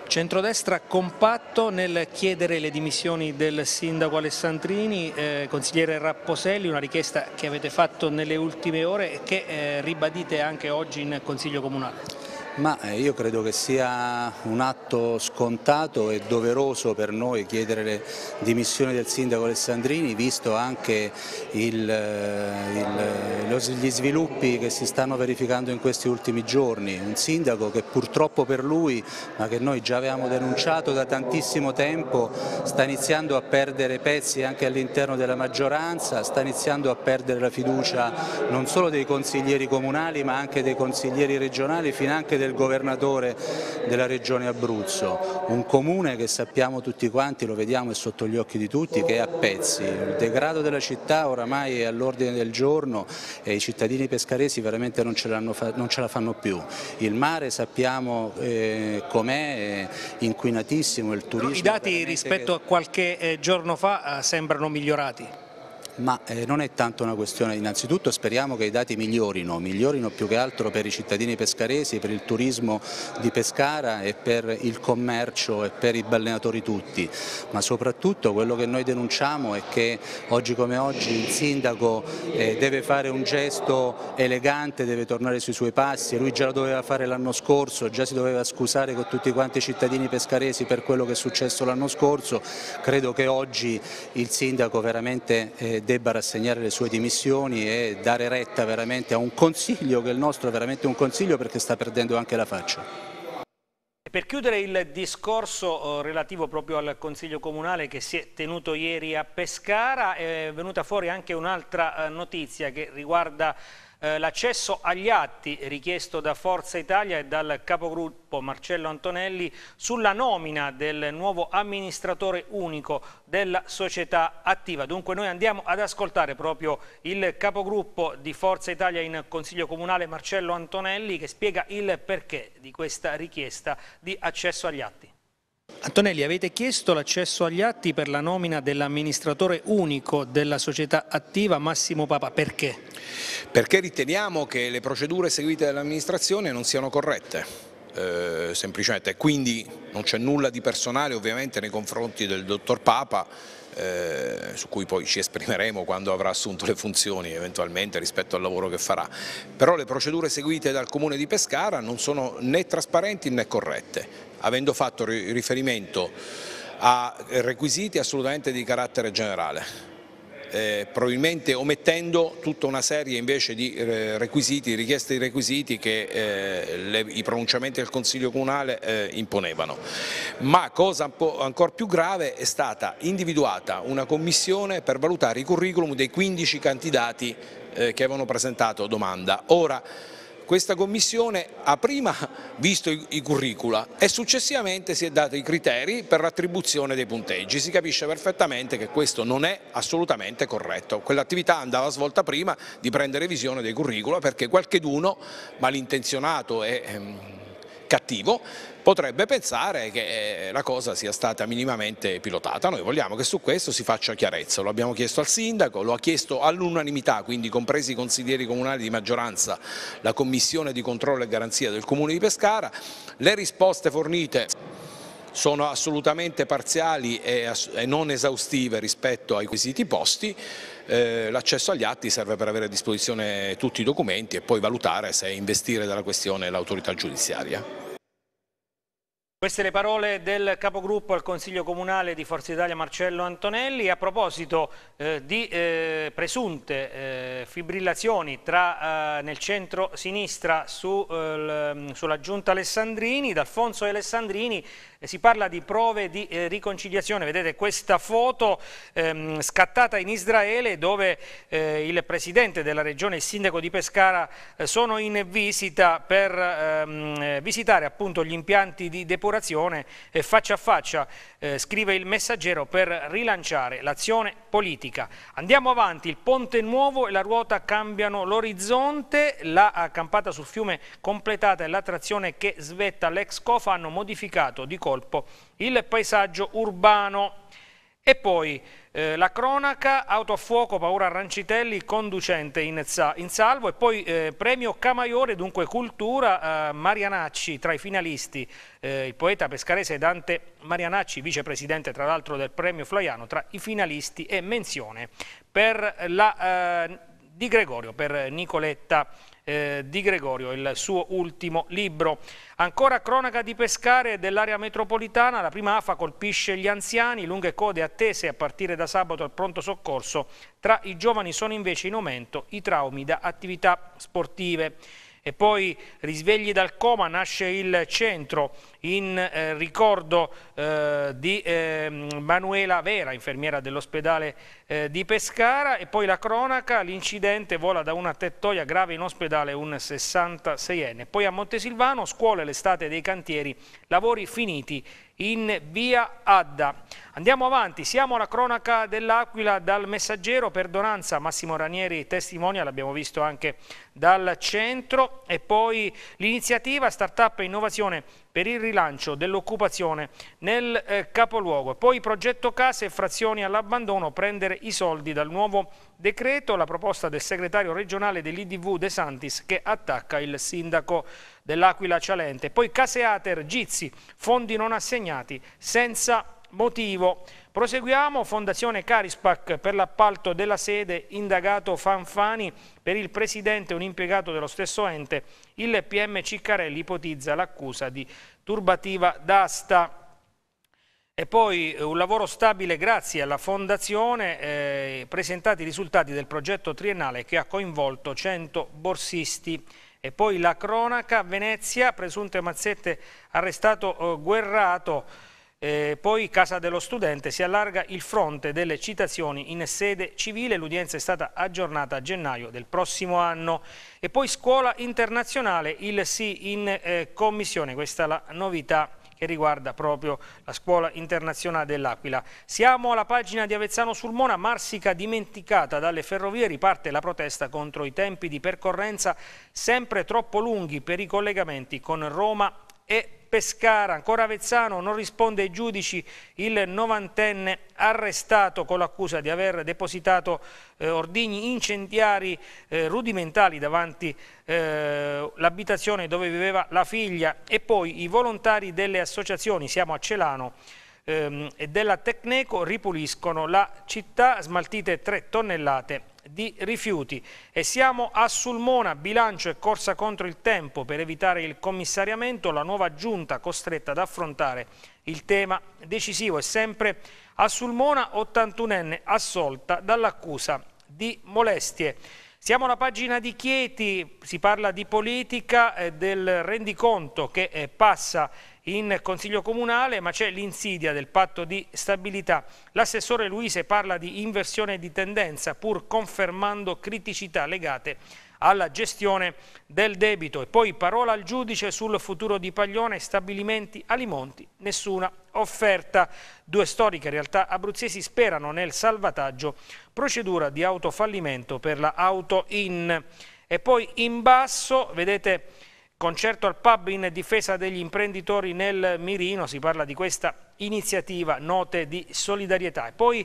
[SPEAKER 1] Centrodestra compatto nel chiedere le dimissioni del sindaco Alessandrini, eh, consigliere Rapposelli, una richiesta che avete fatto nelle ultime ore e che eh, ribadite anche oggi in Consiglio Comunale.
[SPEAKER 4] Ma eh, io credo che sia un atto scontato e doveroso per noi chiedere le dimissioni del sindaco Alessandrini, visto anche il, eh, il, eh, gli sviluppi che si stanno verificando in questi ultimi giorni. Un sindaco che purtroppo per lui, ma che noi già avevamo denunciato da tantissimo tempo, sta iniziando a perdere pezzi anche all'interno della maggioranza, sta iniziando a perdere la fiducia non solo dei consiglieri comunali ma anche dei consiglieri regionali, anche dei del governatore della regione Abruzzo, un comune che sappiamo tutti quanti, lo vediamo e sotto gli occhi di tutti, che è a pezzi, il degrado della città oramai è all'ordine del giorno e i cittadini pescaresi veramente non ce, non ce la fanno più, il mare sappiamo eh, com'è, inquinatissimo, il turismo... No, I dati rispetto
[SPEAKER 1] che... a qualche eh, giorno fa eh, sembrano migliorati?
[SPEAKER 4] ma eh, non è tanto una questione, innanzitutto speriamo che i dati migliorino, migliorino più che altro per i cittadini pescaresi, per il turismo di Pescara e per il commercio e per i balneatori tutti, ma soprattutto quello che noi denunciamo è che oggi come oggi il sindaco eh, deve fare un gesto elegante, deve tornare sui suoi passi, lui già lo doveva fare l'anno scorso, già si doveva scusare con tutti quanti i cittadini pescaresi per quello che è successo l'anno scorso, credo che oggi il sindaco veramente eh, debba rassegnare le sue dimissioni e dare retta veramente a un consiglio che il nostro è veramente un consiglio perché sta perdendo anche la faccia.
[SPEAKER 1] Per chiudere il discorso eh, relativo proprio al Consiglio Comunale che si è tenuto ieri a Pescara è venuta fuori anche un'altra eh, notizia che riguarda eh, l'accesso agli atti richiesto da Forza Italia e dal capogruppo Marcello Antonelli sulla nomina del nuovo amministratore unico della società attiva. Dunque noi andiamo ad ascoltare proprio il capogruppo di Forza Italia in Consiglio Comunale Marcello Antonelli che spiega il perché di questa richiesta di accesso agli atti. Antonelli, avete chiesto l'accesso agli atti per la nomina dell'amministratore unico della società attiva Massimo Papa, perché?
[SPEAKER 5] Perché riteniamo che le procedure seguite dall'amministrazione non siano corrette. Eh, semplicemente, quindi non c'è nulla di personale ovviamente nei confronti del dottor Papa, eh, su cui poi ci esprimeremo quando avrà assunto le funzioni eventualmente rispetto al lavoro che farà. Però le procedure seguite dal Comune di Pescara non sono né trasparenti né corrette, avendo fatto riferimento a requisiti assolutamente di carattere generale eh, probabilmente omettendo tutta una serie invece di eh, requisiti, richieste di requisiti che eh, le, i pronunciamenti del Consiglio Comunale eh, imponevano. Ma cosa ancora più grave è stata individuata una commissione per valutare i curriculum dei 15 candidati eh, che avevano presentato domanda. Ora, questa commissione ha prima visto i, i curricula e successivamente si è dato i criteri per l'attribuzione dei punteggi. Si capisce perfettamente che questo non è assolutamente corretto. Quell'attività andava svolta prima di prendere visione dei curricula perché qualcheduno malintenzionato e ehm, cattivo potrebbe pensare che eh, la cosa sia stata minimamente pilotata. Noi vogliamo che su questo si faccia chiarezza, lo abbiamo chiesto al sindaco, lo ha chiesto all'unanimità, quindi compresi i consiglieri comunali di maggioranza, la commissione di controllo e garanzia del comune di Pescara, le risposte fornite sono assolutamente parziali e, non esaustive rispetto ai quesiti posti, eh, l'accesso agli atti serve per avere a disposizione tutti i documenti e poi valutare se investire dalla questione l'autorità giudiziaria.
[SPEAKER 1] Queste le parole del capogruppo al Consiglio Comunale di Forza Italia Marcello Antonelli a proposito eh, di eh, presunte eh, fibrillazioni tra, eh, nel centro-sinistra su, eh, mm, sulla giunta Alessandrini, D'Alfonso e Alessandrini eh, si parla di prove di riconciliazione, vedete questa foto ehm, scattata in Israele dove il presidente della regione e il sindaco di Pescara sono in visita per ehm, visitare appunto gli impianti di depurazione e eh, faccia a faccia, eh, scrive il messaggero, per rilanciare l'azione politica. Andiamo avanti, il ponte nuovo e la ruota cambiano l'orizzonte, la campata sul fiume completata e la trazione che svetta l'ex COFA hanno modificato di colpo il paesaggio urbano. E poi eh, la cronaca, auto a fuoco, paura Rancitelli, conducente in, in salvo e poi eh, premio Camaiore, dunque cultura, eh, Marianacci tra i finalisti, eh, il poeta pescarese Dante Marianacci, vicepresidente tra l'altro del premio Flaiano, tra i finalisti e menzione per la, eh, di Gregorio, per Nicoletta eh, di Gregorio, il suo ultimo libro. Ancora cronaca di pescare dell'area metropolitana, la prima AFA colpisce gli anziani, lunghe code attese a partire da sabato al pronto soccorso, tra i giovani sono invece in aumento i traumi da attività sportive. E poi risvegli dal coma nasce il centro in eh, ricordo eh, di eh, Manuela Vera, infermiera dell'ospedale eh, di Pescara e poi la cronaca, l'incidente vola da una tettoia grave in ospedale un 66enne. Poi a Montesilvano, scuole l'estate dei cantieri, lavori finiti in via Adda. Andiamo avanti, siamo alla cronaca dell'Aquila dal messaggero, perdonanza Massimo Ranieri testimonia, l'abbiamo visto anche dal centro e poi l'iniziativa Startup e Innovazione per il rilancio dell'occupazione nel eh, capoluogo. Poi progetto case e frazioni all'abbandono, prendere i soldi dal nuovo decreto, la proposta del segretario regionale dell'IDV De Santis che attacca il sindaco dell'Aquila Cialente. Poi caseate, Gizzi, fondi non assegnati senza motivo. Proseguiamo, Fondazione Carispac per l'appalto della sede, indagato Fanfani, per il presidente e un impiegato dello stesso ente, il PM Ciccarelli ipotizza l'accusa di turbativa d'asta. E poi eh, un lavoro stabile grazie alla Fondazione, eh, presentati i risultati del progetto triennale che ha coinvolto 100 borsisti. E poi la cronaca, Venezia, presunte mazzette arrestato eh, Guerrato, eh, poi Casa dello Studente si allarga il fronte delle citazioni in sede civile, l'udienza è stata aggiornata a gennaio del prossimo anno. E poi Scuola Internazionale, il sì in eh, commissione, questa è la novità che riguarda proprio la Scuola Internazionale dell'Aquila. Siamo alla pagina di Avezzano sul Mona, Marsica dimenticata dalle ferrovie, riparte la protesta contro i tempi di percorrenza sempre troppo lunghi per i collegamenti con Roma e Pescara, ancora Avezzano, non risponde ai giudici il novantenne arrestato con l'accusa di aver depositato eh, ordigni incendiari eh, rudimentali davanti eh, l'abitazione dove viveva la figlia e poi i volontari delle associazioni, siamo a Celano, ehm, e della Tecneco ripuliscono la città, smaltite 3 tonnellate di rifiuti e siamo a Sulmona, bilancio e corsa contro il tempo per evitare il commissariamento, la nuova giunta costretta ad affrontare il tema decisivo è sempre a Sulmona, 81enne assolta dall'accusa di molestie. Siamo alla pagina di Chieti, si parla di politica, eh, del rendiconto che eh, passa in Consiglio Comunale, ma c'è l'insidia del patto di stabilità. L'assessore Luise parla di inversione di tendenza, pur confermando criticità legate alla gestione del debito. E poi parola al giudice sul futuro di Paglione, stabilimenti, alimonti, nessuna offerta. Due storiche realtà abruzzesi sperano nel salvataggio, procedura di autofallimento per la auto in. E poi in basso, vedete Concerto al pub in difesa degli imprenditori nel mirino, si parla di questa iniziativa, note di solidarietà. E poi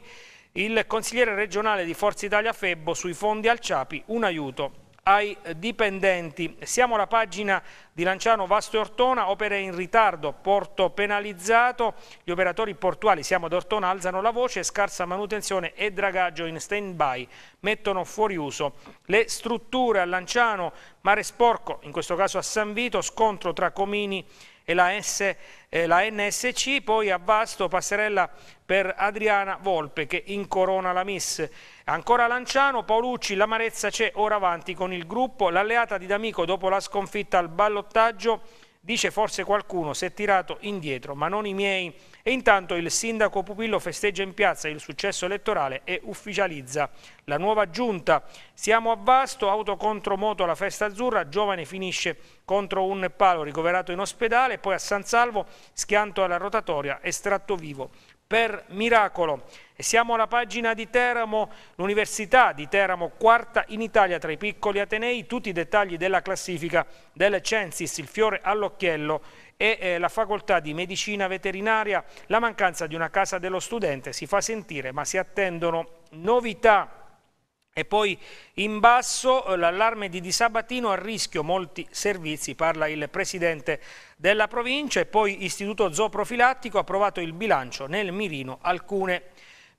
[SPEAKER 1] il consigliere regionale di Forza Italia Febbo sui fondi al Ciapi, un aiuto ai dipendenti. Siamo alla pagina di Lanciano Vasto Ortona, opere in ritardo, porto penalizzato, gli operatori portuali, siamo ad Ortona, alzano la voce, scarsa manutenzione e dragaggio in stand-by, mettono fuori uso le strutture a Lanciano, mare sporco, in questo caso a San Vito, scontro tra Comini e la S eh, la NSC, poi a Vasto passerella per Adriana Volpe che incorona la Miss. Ancora Lanciano, Paolucci, l'amarezza c'è ora avanti con il gruppo, l'alleata di D'Amico dopo la sconfitta al ballottaggio Dice forse qualcuno si è tirato indietro, ma non i miei. E intanto il sindaco Pupillo festeggia in piazza il successo elettorale e ufficializza la nuova giunta. Siamo a Vasto, auto contro moto alla festa azzurra, giovane finisce contro un palo ricoverato in ospedale, poi a San Salvo schianto alla rotatoria, estratto vivo per miracolo. E siamo alla pagina di Teramo, l'Università di Teramo, quarta in Italia tra i piccoli Atenei, tutti i dettagli della classifica del Censis, il fiore all'occhiello e eh, la facoltà di medicina veterinaria. La mancanza di una casa dello studente si fa sentire, ma si attendono novità e poi in basso eh, l'allarme di Di Sabatino a rischio molti servizi, parla il presidente della provincia e poi istituto zooprofilattico ha approvato il bilancio nel mirino alcune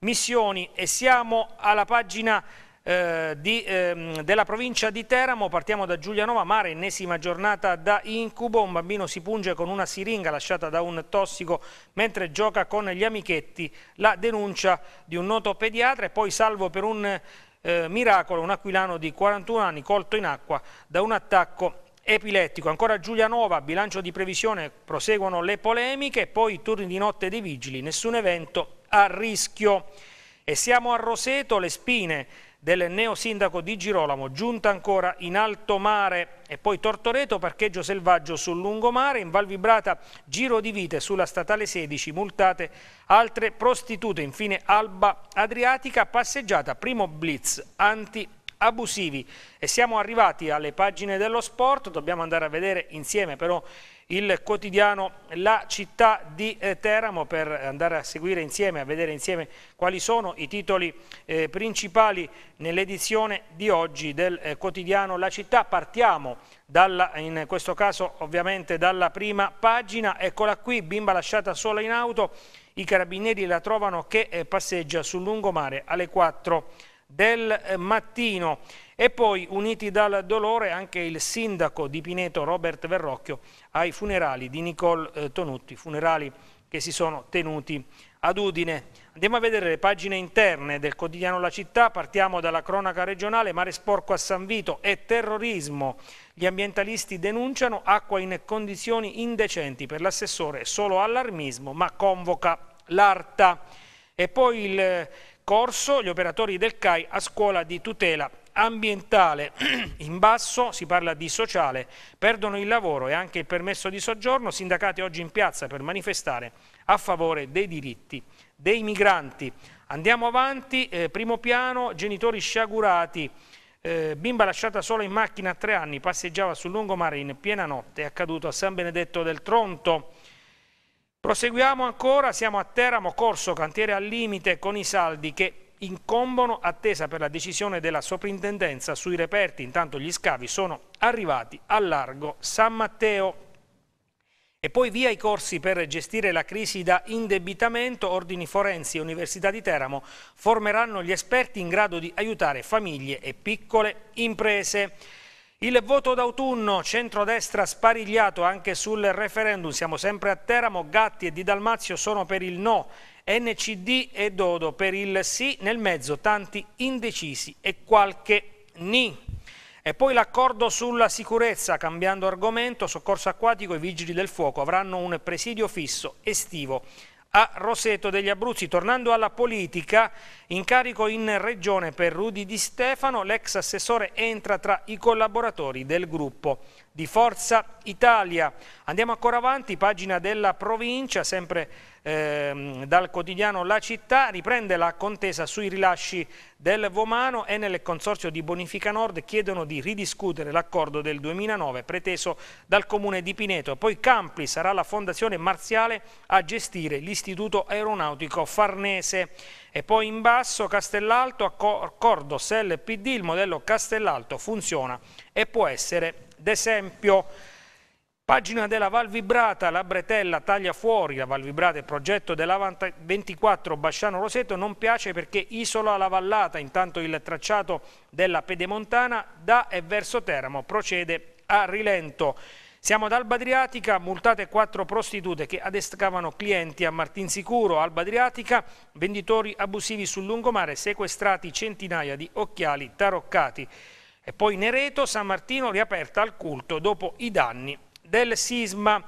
[SPEAKER 1] missioni e siamo alla pagina eh, di, eh, della provincia di Teramo, partiamo da Giulianova Mare, ennesima giornata da incubo, un bambino si punge con una siringa lasciata da un tossico mentre gioca con gli amichetti, la denuncia di un noto pediatra e poi salvo per un eh, miracolo, un aquilano di 41 anni colto in acqua da un attacco epilettico. Ancora Giulianova, bilancio di previsione, proseguono le polemiche, poi turni di notte dei vigili, nessun evento a rischio. E siamo a Roseto, le spine del neosindaco di Girolamo, giunta ancora in alto mare e poi Tortoreto, parcheggio selvaggio sul lungomare, in Val Vibrata giro di vite sulla statale 16, multate altre prostitute, infine Alba Adriatica, passeggiata, primo blitz anti abusivi e siamo arrivati alle pagine dello sport, dobbiamo andare a vedere insieme però il quotidiano La Città di eh, Teramo per andare a seguire insieme, a vedere insieme quali sono i titoli eh, principali nell'edizione di oggi del eh, quotidiano La Città. Partiamo dalla, in questo caso ovviamente dalla prima pagina, eccola qui, bimba lasciata sola in auto, i carabinieri la trovano che eh, passeggia sul lungomare alle 4 del eh, mattino. E poi, uniti dal dolore, anche il sindaco di Pineto, Robert Verrocchio, ai funerali di Nicole eh, Tonutti, funerali che si sono tenuti ad Udine. Andiamo a vedere le pagine interne del quotidiano La Città, partiamo dalla cronaca regionale, mare sporco a San Vito e terrorismo. Gli ambientalisti denunciano acqua in condizioni indecenti per l'assessore, solo allarmismo, ma convoca l'ARTA. E poi il corso, gli operatori del CAI a scuola di tutela ambientale in basso, si parla di sociale, perdono il lavoro e anche il permesso di soggiorno, sindacati oggi in piazza per manifestare a favore dei diritti dei migranti. Andiamo avanti, eh, primo piano, genitori sciagurati, eh, bimba lasciata sola in macchina a tre anni, passeggiava sul lungomare in piena notte, è accaduto a San Benedetto del Tronto. Proseguiamo ancora, siamo a Teramo, corso, cantiere al limite con i saldi che incombono attesa per la decisione della soprintendenza sui reperti, intanto gli scavi sono arrivati a largo San Matteo. E poi via i corsi per gestire la crisi da indebitamento, ordini forensi e Università di Teramo formeranno gli esperti in grado di aiutare famiglie e piccole imprese. Il voto d'autunno, centrodestra sparigliato anche sul referendum, siamo sempre a Teramo, Gatti e Di Dalmazio sono per il no NCD e Dodo per il sì, nel mezzo tanti indecisi e qualche ni. E poi l'accordo sulla sicurezza, cambiando argomento, soccorso acquatico e vigili del fuoco avranno un presidio fisso estivo a Roseto degli Abruzzi. Tornando alla politica, incarico in regione per Rudi Di Stefano, l'ex assessore entra tra i collaboratori del gruppo di Forza Italia. Andiamo ancora avanti, pagina della provincia, sempre eh, dal quotidiano La Città, riprende la contesa sui rilasci del Vomano e nel consorzio di Bonifica Nord chiedono di ridiscutere l'accordo del 2009 preteso dal comune di Pineto. Poi Campli sarà la fondazione marziale a gestire l'istituto aeronautico farnese. E poi in basso Castellalto, accordo SEL PD, il modello Castellalto funziona e può essere esempio, pagina della Val Vibrata, la bretella taglia fuori la Val Vibrata, il progetto della 24 Basciano Roseto non piace perché isola la vallata, intanto il tracciato della Pedemontana da e verso Teramo procede a rilento. Siamo ad Alba Adriatica, multate quattro prostitute che adescavano clienti a Martinsicuro, Alba Adriatica, venditori abusivi sul lungomare, sequestrati centinaia di occhiali taroccati. E poi Nereto, San Martino riaperta al culto dopo i danni del sisma.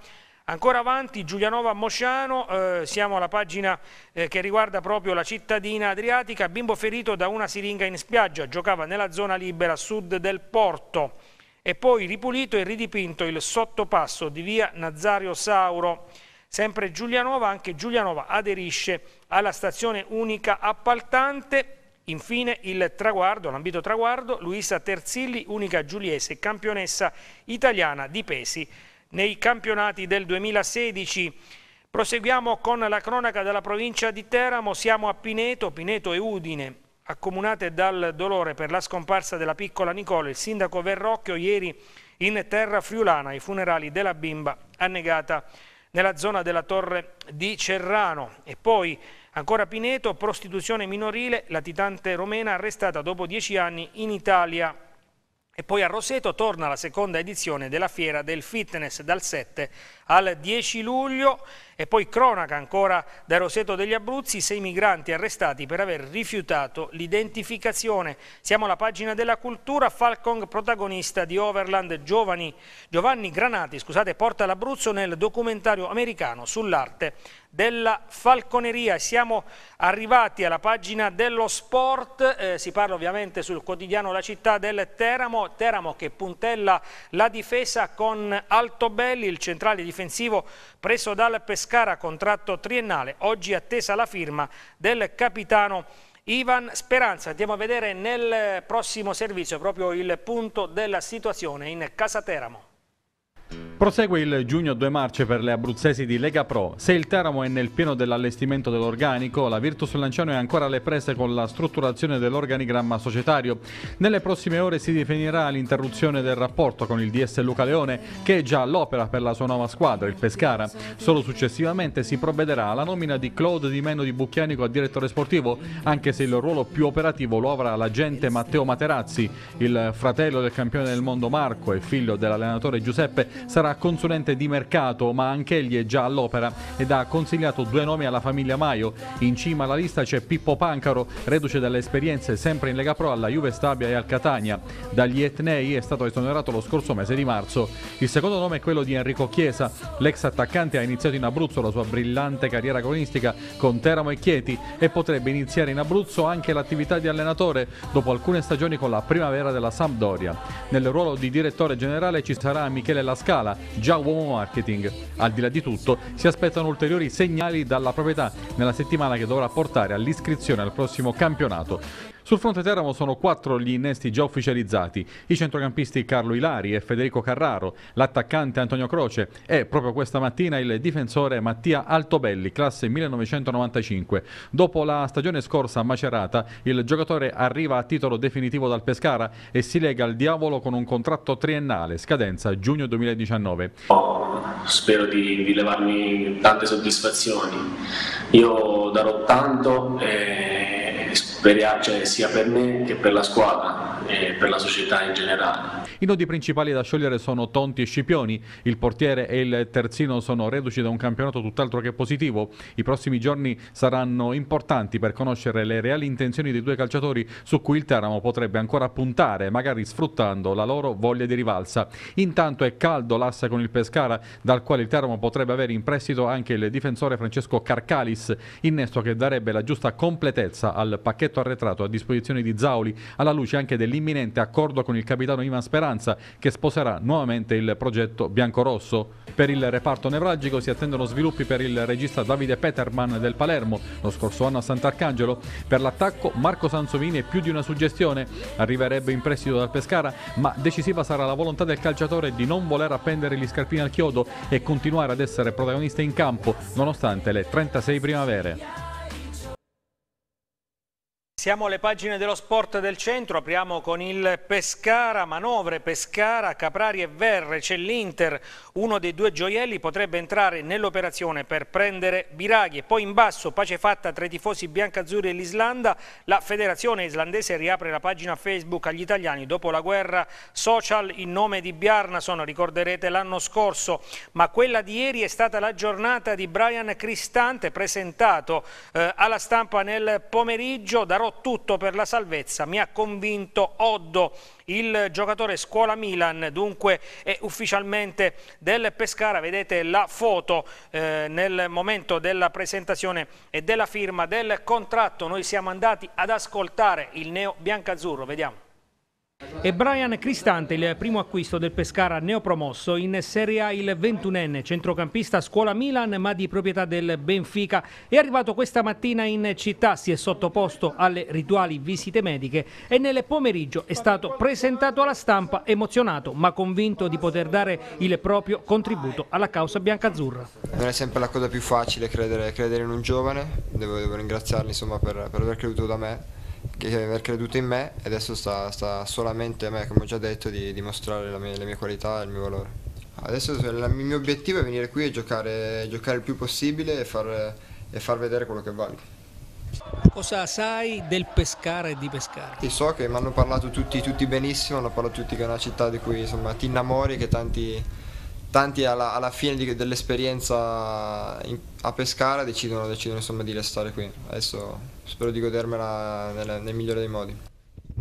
[SPEAKER 1] Ancora avanti, Giulianova a Mosciano, eh, siamo alla pagina eh, che riguarda proprio la cittadina adriatica, bimbo ferito da una siringa in spiaggia, giocava nella zona libera a sud del porto e poi ripulito e ridipinto il sottopasso di via Nazario Sauro. Sempre Giulianova, anche Giulianova aderisce alla stazione unica appaltante Infine il traguardo, l'ambito traguardo, Luisa Terzilli, unica giuliese campionessa italiana di pesi nei campionati del 2016. Proseguiamo con la cronaca della provincia di Teramo, siamo a Pineto, Pineto e Udine. Accomunate dal dolore per la scomparsa della piccola Nicole, il sindaco Verrocchio ieri in terra friulana i funerali della bimba annegata nella zona della torre di Cerrano. E poi Ancora Pineto, prostituzione minorile, latitante romena arrestata dopo dieci anni in Italia. E poi a Roseto torna la seconda edizione della fiera del fitness dal 7 al 10 luglio e poi cronaca ancora da Roseto degli Abruzzi, sei migranti arrestati per aver rifiutato l'identificazione. Siamo alla pagina della cultura, Falcon protagonista di Overland Giovani, Giovanni Granati scusate, porta l'Abruzzo nel documentario americano sull'arte della falconeria. Siamo arrivati alla pagina dello sport, eh, si parla ovviamente sul quotidiano La Città del Teramo, Teramo che puntella la difesa con Altobelli, il centrale difensivo difensivo preso dal Pescara, contratto triennale, oggi attesa la firma del capitano Ivan Speranza. Andiamo a vedere nel prossimo servizio proprio il punto della situazione in Casa Teramo.
[SPEAKER 6] Prosegue il giugno due marce per le abruzzesi di Lega Pro. Se il Teramo è nel pieno dell'allestimento dell'organico, la Virtus Lanciano è ancora alle prese con la strutturazione dell'organigramma societario. Nelle prossime ore si definirà l'interruzione del rapporto con il DS Luca Leone, che è già all'opera per la sua nuova squadra, il Pescara. Solo successivamente si provvederà alla nomina di Claude Di Meno di Bucchianico a direttore sportivo, anche se il ruolo più operativo lo avrà l'agente Matteo Materazzi, il fratello del campione del mondo Marco e figlio dell'allenatore Giuseppe sarà consulente di mercato, ma anch'egli è già all'opera ed ha consigliato due nomi alla famiglia Maio. In cima alla lista c'è Pippo Pancaro, reduce dalle esperienze sempre in Lega Pro alla Juve Stabia e al Catania. Dagli etnei è stato esonerato lo scorso mese di marzo. Il secondo nome è quello di Enrico Chiesa. L'ex attaccante ha iniziato in Abruzzo la sua brillante carriera agonistica con Teramo e Chieti e potrebbe iniziare in Abruzzo anche l'attività di allenatore dopo alcune stagioni con la primavera della Sampdoria. Nel ruolo di direttore generale ci sarà Michele Lascano scala, già uomo marketing. Al di là di tutto, si aspettano ulteriori segnali dalla proprietà nella settimana che dovrà portare all'iscrizione al prossimo campionato. Sul fronte Teramo sono quattro gli innesti già ufficializzati, i centrocampisti Carlo Ilari e Federico Carraro, l'attaccante Antonio Croce e proprio questa mattina il difensore Mattia Altobelli, classe 1995. Dopo la stagione scorsa a Macerata, il giocatore arriva a titolo definitivo dal Pescara e si lega al diavolo con un contratto triennale, scadenza giugno 2019.
[SPEAKER 2] Oh, spero di, di levarmi tante soddisfazioni. Io darò tanto e speriamo, cioè, sia per me che per la squadra e per la società in generale.
[SPEAKER 6] I nodi principali da sciogliere sono Tonti e Scipioni. Il portiere e il terzino sono reduci da un campionato tutt'altro che positivo. I prossimi giorni saranno importanti per conoscere le reali intenzioni dei due calciatori su cui il Teramo potrebbe ancora puntare, magari sfruttando la loro voglia di rivalsa. Intanto è caldo l'asse con il Pescara, dal quale il Teramo potrebbe avere in prestito anche il difensore Francesco Carcalis, innesto che darebbe la giusta completezza al pacchetto arretrato a disposizione di Zauli, alla luce anche dell'imminente accordo con il capitano Ivan Speranza maggioranza che sposerà nuovamente il progetto biancorosso. Per il reparto nevralgico si attendono sviluppi per il regista Davide Peterman del Palermo, lo scorso anno a Sant'Arcangelo. Per l'attacco Marco Sansovini è più di una suggestione, arriverebbe in prestito dal Pescara, ma decisiva sarà la volontà del calciatore di non voler appendere gli scarpini al chiodo e continuare ad essere protagonista in campo, nonostante le 36 primavere.
[SPEAKER 1] Siamo alle pagine dello sport del centro, apriamo con il Pescara, manovre Pescara, Caprari e Verre, c'è l'Inter, uno dei due gioielli potrebbe entrare nell'operazione per prendere Biraghi e poi in basso pace fatta tra i tifosi biancazzurri e l'Islanda, la federazione islandese riapre la pagina Facebook agli italiani dopo la guerra social in nome di Bjarnason, ricorderete l'anno scorso, ma quella di ieri è stata la giornata di Brian Cristante presentato eh, alla stampa nel pomeriggio da Rosso tutto per la salvezza, mi ha convinto Oddo, il giocatore scuola Milan, dunque è ufficialmente del Pescara, vedete la foto eh, nel momento della presentazione e della firma del contratto, noi siamo andati ad ascoltare il neo biancazzurro, vediamo. E Brian Cristante il primo acquisto del Pescara neopromosso in Serie A il 21enne centrocampista scuola Milan ma di proprietà del Benfica. È arrivato questa mattina in città, si è sottoposto alle rituali visite mediche e nel pomeriggio è stato presentato alla stampa emozionato ma convinto di poter dare il proprio contributo alla causa biancazzurra.
[SPEAKER 7] Non è sempre la cosa più facile credere, credere in un giovane, devo, devo ringraziarli insomma, per, per aver creduto da me che aver creduto in me e adesso sta, sta solamente a me, come ho già detto, di dimostrare le mie qualità e il mio valore. Adesso il mio obiettivo è venire qui e giocare, giocare il più possibile e far, e far vedere quello che valgo.
[SPEAKER 1] Cosa sai del pescare e di pescare?
[SPEAKER 7] Sì, so che mi hanno parlato tutti, tutti benissimo, hanno parlato tutti che è una città di cui insomma, ti innamori, che tanti tanti alla, alla fine di, dell'esperienza in, a Pescara decidono, decidono insomma di restare qui. Adesso spero di godermela nel, nel migliore dei modi.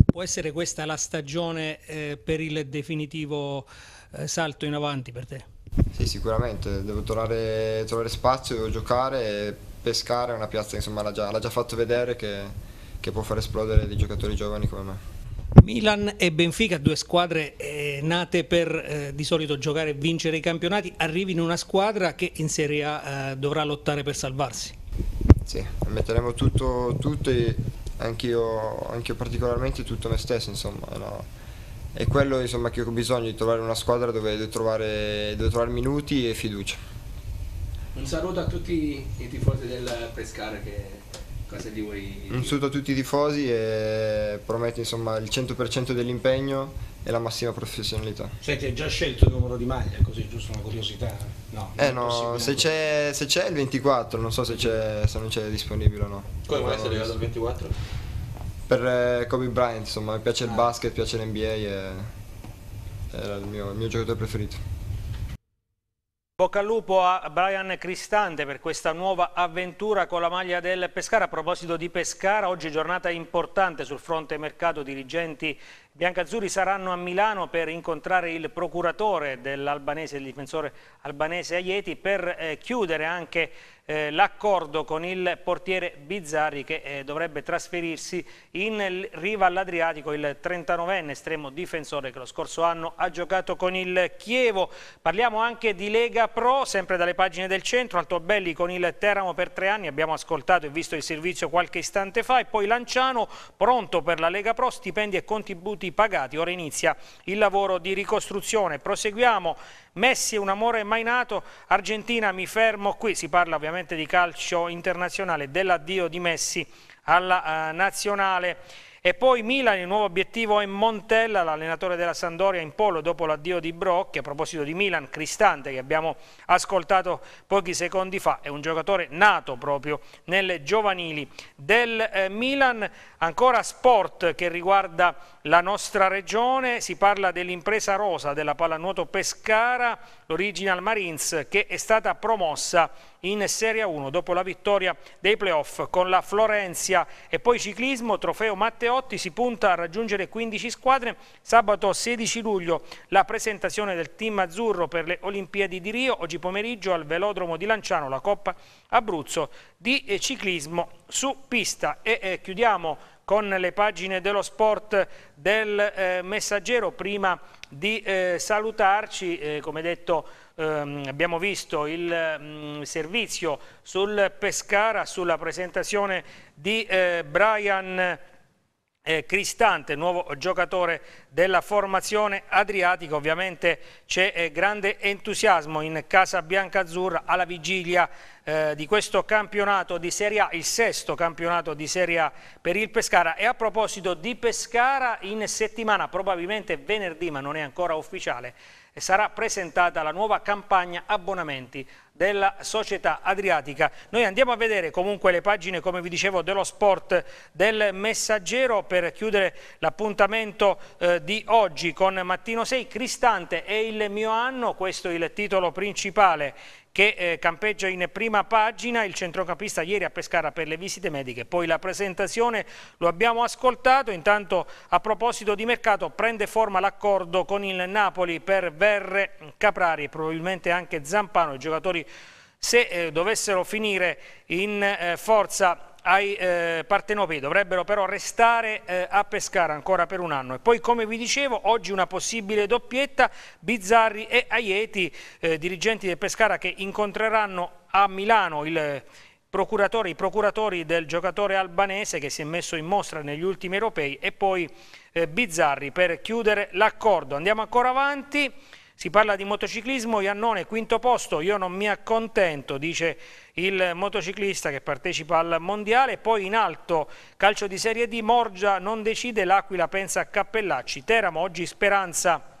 [SPEAKER 1] Può essere questa la stagione eh, per il definitivo eh, salto in avanti per te?
[SPEAKER 7] Sì, sicuramente, devo trovare, trovare spazio, devo giocare E pescare è una piazza che l'ha già, già fatto vedere che, che può far esplodere dei giocatori giovani come me.
[SPEAKER 1] Milan e Benfica, due squadre eh, nate per eh, di solito giocare e vincere i campionati, arrivi in una squadra che in Serie A eh, dovrà lottare per salvarsi.
[SPEAKER 7] Sì, metteremo tutto, tutto anch'io anche particolarmente tutto me stesso, insomma. No? È quello insomma, che ho bisogno di trovare una squadra dove devo trovare, devo trovare minuti e fiducia.
[SPEAKER 5] Un saluto a tutti i tifosi del Pescara che cosa gli vuoi
[SPEAKER 7] dire? Un saluto a tutti i tifosi e prometto insomma il 100% dell'impegno e la massima professionalità.
[SPEAKER 1] Senti, cioè, hai già scelto il numero di maglia, così giusto una curiosità?
[SPEAKER 7] No, eh no, se c'è, il 24, non so se, se non c'è disponibile o no. Come mai sei arrivato al 24? Per eh, Kobe Bryant, insomma, mi piace ah. il basket, piace l'NBA e era il mio, il mio giocatore preferito.
[SPEAKER 1] Bocca al lupo a Brian Cristante per questa nuova avventura con la maglia del Pescara. A proposito di Pescara, oggi giornata importante sul fronte mercato, dirigenti biancazzurri saranno a Milano per incontrare il procuratore dell'albanese, il difensore albanese Aieti, per eh, chiudere anche eh, l'accordo con il portiere Bizzarri che eh, dovrebbe trasferirsi in riva all'Adriatico, il 39enne estremo difensore che lo scorso anno ha giocato con il Chievo. Parliamo anche di Lega Pro, sempre dalle pagine del centro, Altobelli con il Teramo per tre anni, abbiamo ascoltato e visto il servizio qualche istante fa e poi Lanciano pronto per la Lega Pro, stipendi e contributi pagati. Ora inizia il lavoro di ricostruzione. Proseguiamo. Messi un amore mai nato, Argentina mi fermo qui. Si parla ovviamente di calcio internazionale, dell'addio di Messi alla eh, nazionale. E poi Milan, il nuovo obiettivo è Montella, l'allenatore della Sandoria in polo dopo l'addio di Brocchi. A proposito di Milan, Cristante, che abbiamo ascoltato pochi secondi fa, è un giocatore nato proprio nelle giovanili del eh, Milan. Ancora sport che riguarda la nostra regione, si parla dell'impresa rosa della pallanuoto Pescara, l'Original Marines, che è stata promossa in Serie 1 dopo la vittoria dei playoff con la Florencia. E poi ciclismo, trofeo Matteo Andreotti si punta a raggiungere 15 squadre. Sabato 16 luglio la presentazione del team azzurro per le Olimpiadi di Rio. Oggi pomeriggio al Velodromo di Lanciano la Coppa Abruzzo di eh, ciclismo su pista. E eh, chiudiamo con le pagine dello sport del eh, Messaggero. Prima di eh, salutarci, eh, come detto ehm, abbiamo visto il mh, mm, servizio sul Pescara, sulla presentazione di eh, Brian eh, Cristante, nuovo giocatore della formazione adriatica. Ovviamente c'è eh, grande entusiasmo in Casa Biancazzurra alla vigilia eh, di questo campionato di Serie A, il sesto campionato di Serie A per il Pescara. E a proposito di Pescara, in settimana, probabilmente venerdì, ma non è ancora ufficiale, eh, sarà presentata la nuova campagna abbonamenti della società adriatica. Noi andiamo a vedere comunque le pagine, come vi dicevo, dello sport del messaggero per chiudere l'appuntamento eh, di oggi con Mattino 6, Cristante è il mio anno, questo è il titolo principale che eh, campeggia in prima pagina, il centrocampista ieri a Pescara per le visite mediche, poi la presentazione lo abbiamo ascoltato, intanto a proposito di mercato prende forma l'accordo con il Napoli per Verre, Caprari, probabilmente anche Zampano, i giocatori se eh, dovessero finire in eh, forza ai eh, partenopei, dovrebbero però restare eh, a Pescara ancora per un anno. E poi come vi dicevo, oggi una possibile doppietta, Bizzarri e Aieti, eh, dirigenti del Pescara che incontreranno a Milano il, procuratori, i procuratori del giocatore albanese che si è messo in mostra negli ultimi europei e poi eh, Bizzarri per chiudere l'accordo. Andiamo ancora avanti. Si parla di motociclismo, Iannone quinto posto, io non mi accontento, dice il motociclista che partecipa al mondiale, poi in alto calcio di Serie D, Morgia non decide, l'Aquila pensa a Cappellacci, Teramo oggi Speranza...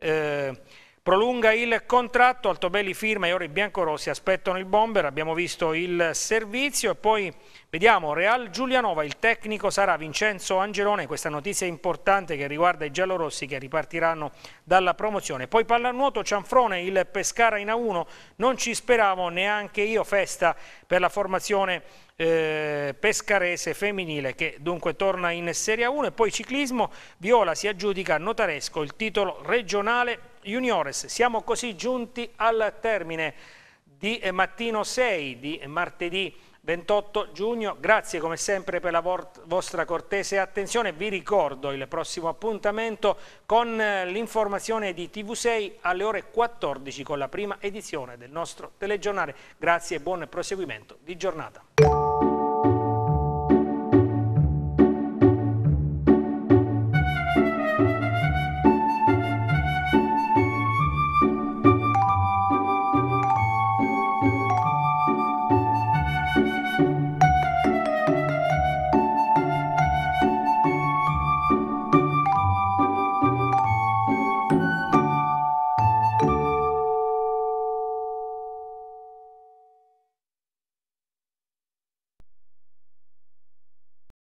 [SPEAKER 1] Eh, Prolunga il contratto, Altobelli firma e ora i biancorossi aspettano il bomber, abbiamo visto il servizio e poi vediamo Real Giulianova, il tecnico sarà Vincenzo Angelone, questa notizia importante che riguarda i giallorossi che ripartiranno dalla promozione. Poi pallanuoto Cianfrone, il Pescara in A1, non ci speravo neanche io, festa per la formazione eh, pescarese femminile che dunque torna in Serie A1 e poi ciclismo, Viola si aggiudica a Notaresco il titolo regionale Juniores. Siamo così giunti al termine di eh, mattino 6 di martedì 28 giugno. Grazie come sempre per la vostra cortese attenzione. Vi ricordo il prossimo appuntamento con eh, l'informazione di TV6 alle ore 14 con la prima edizione del nostro telegiornale. Grazie e buon proseguimento di giornata.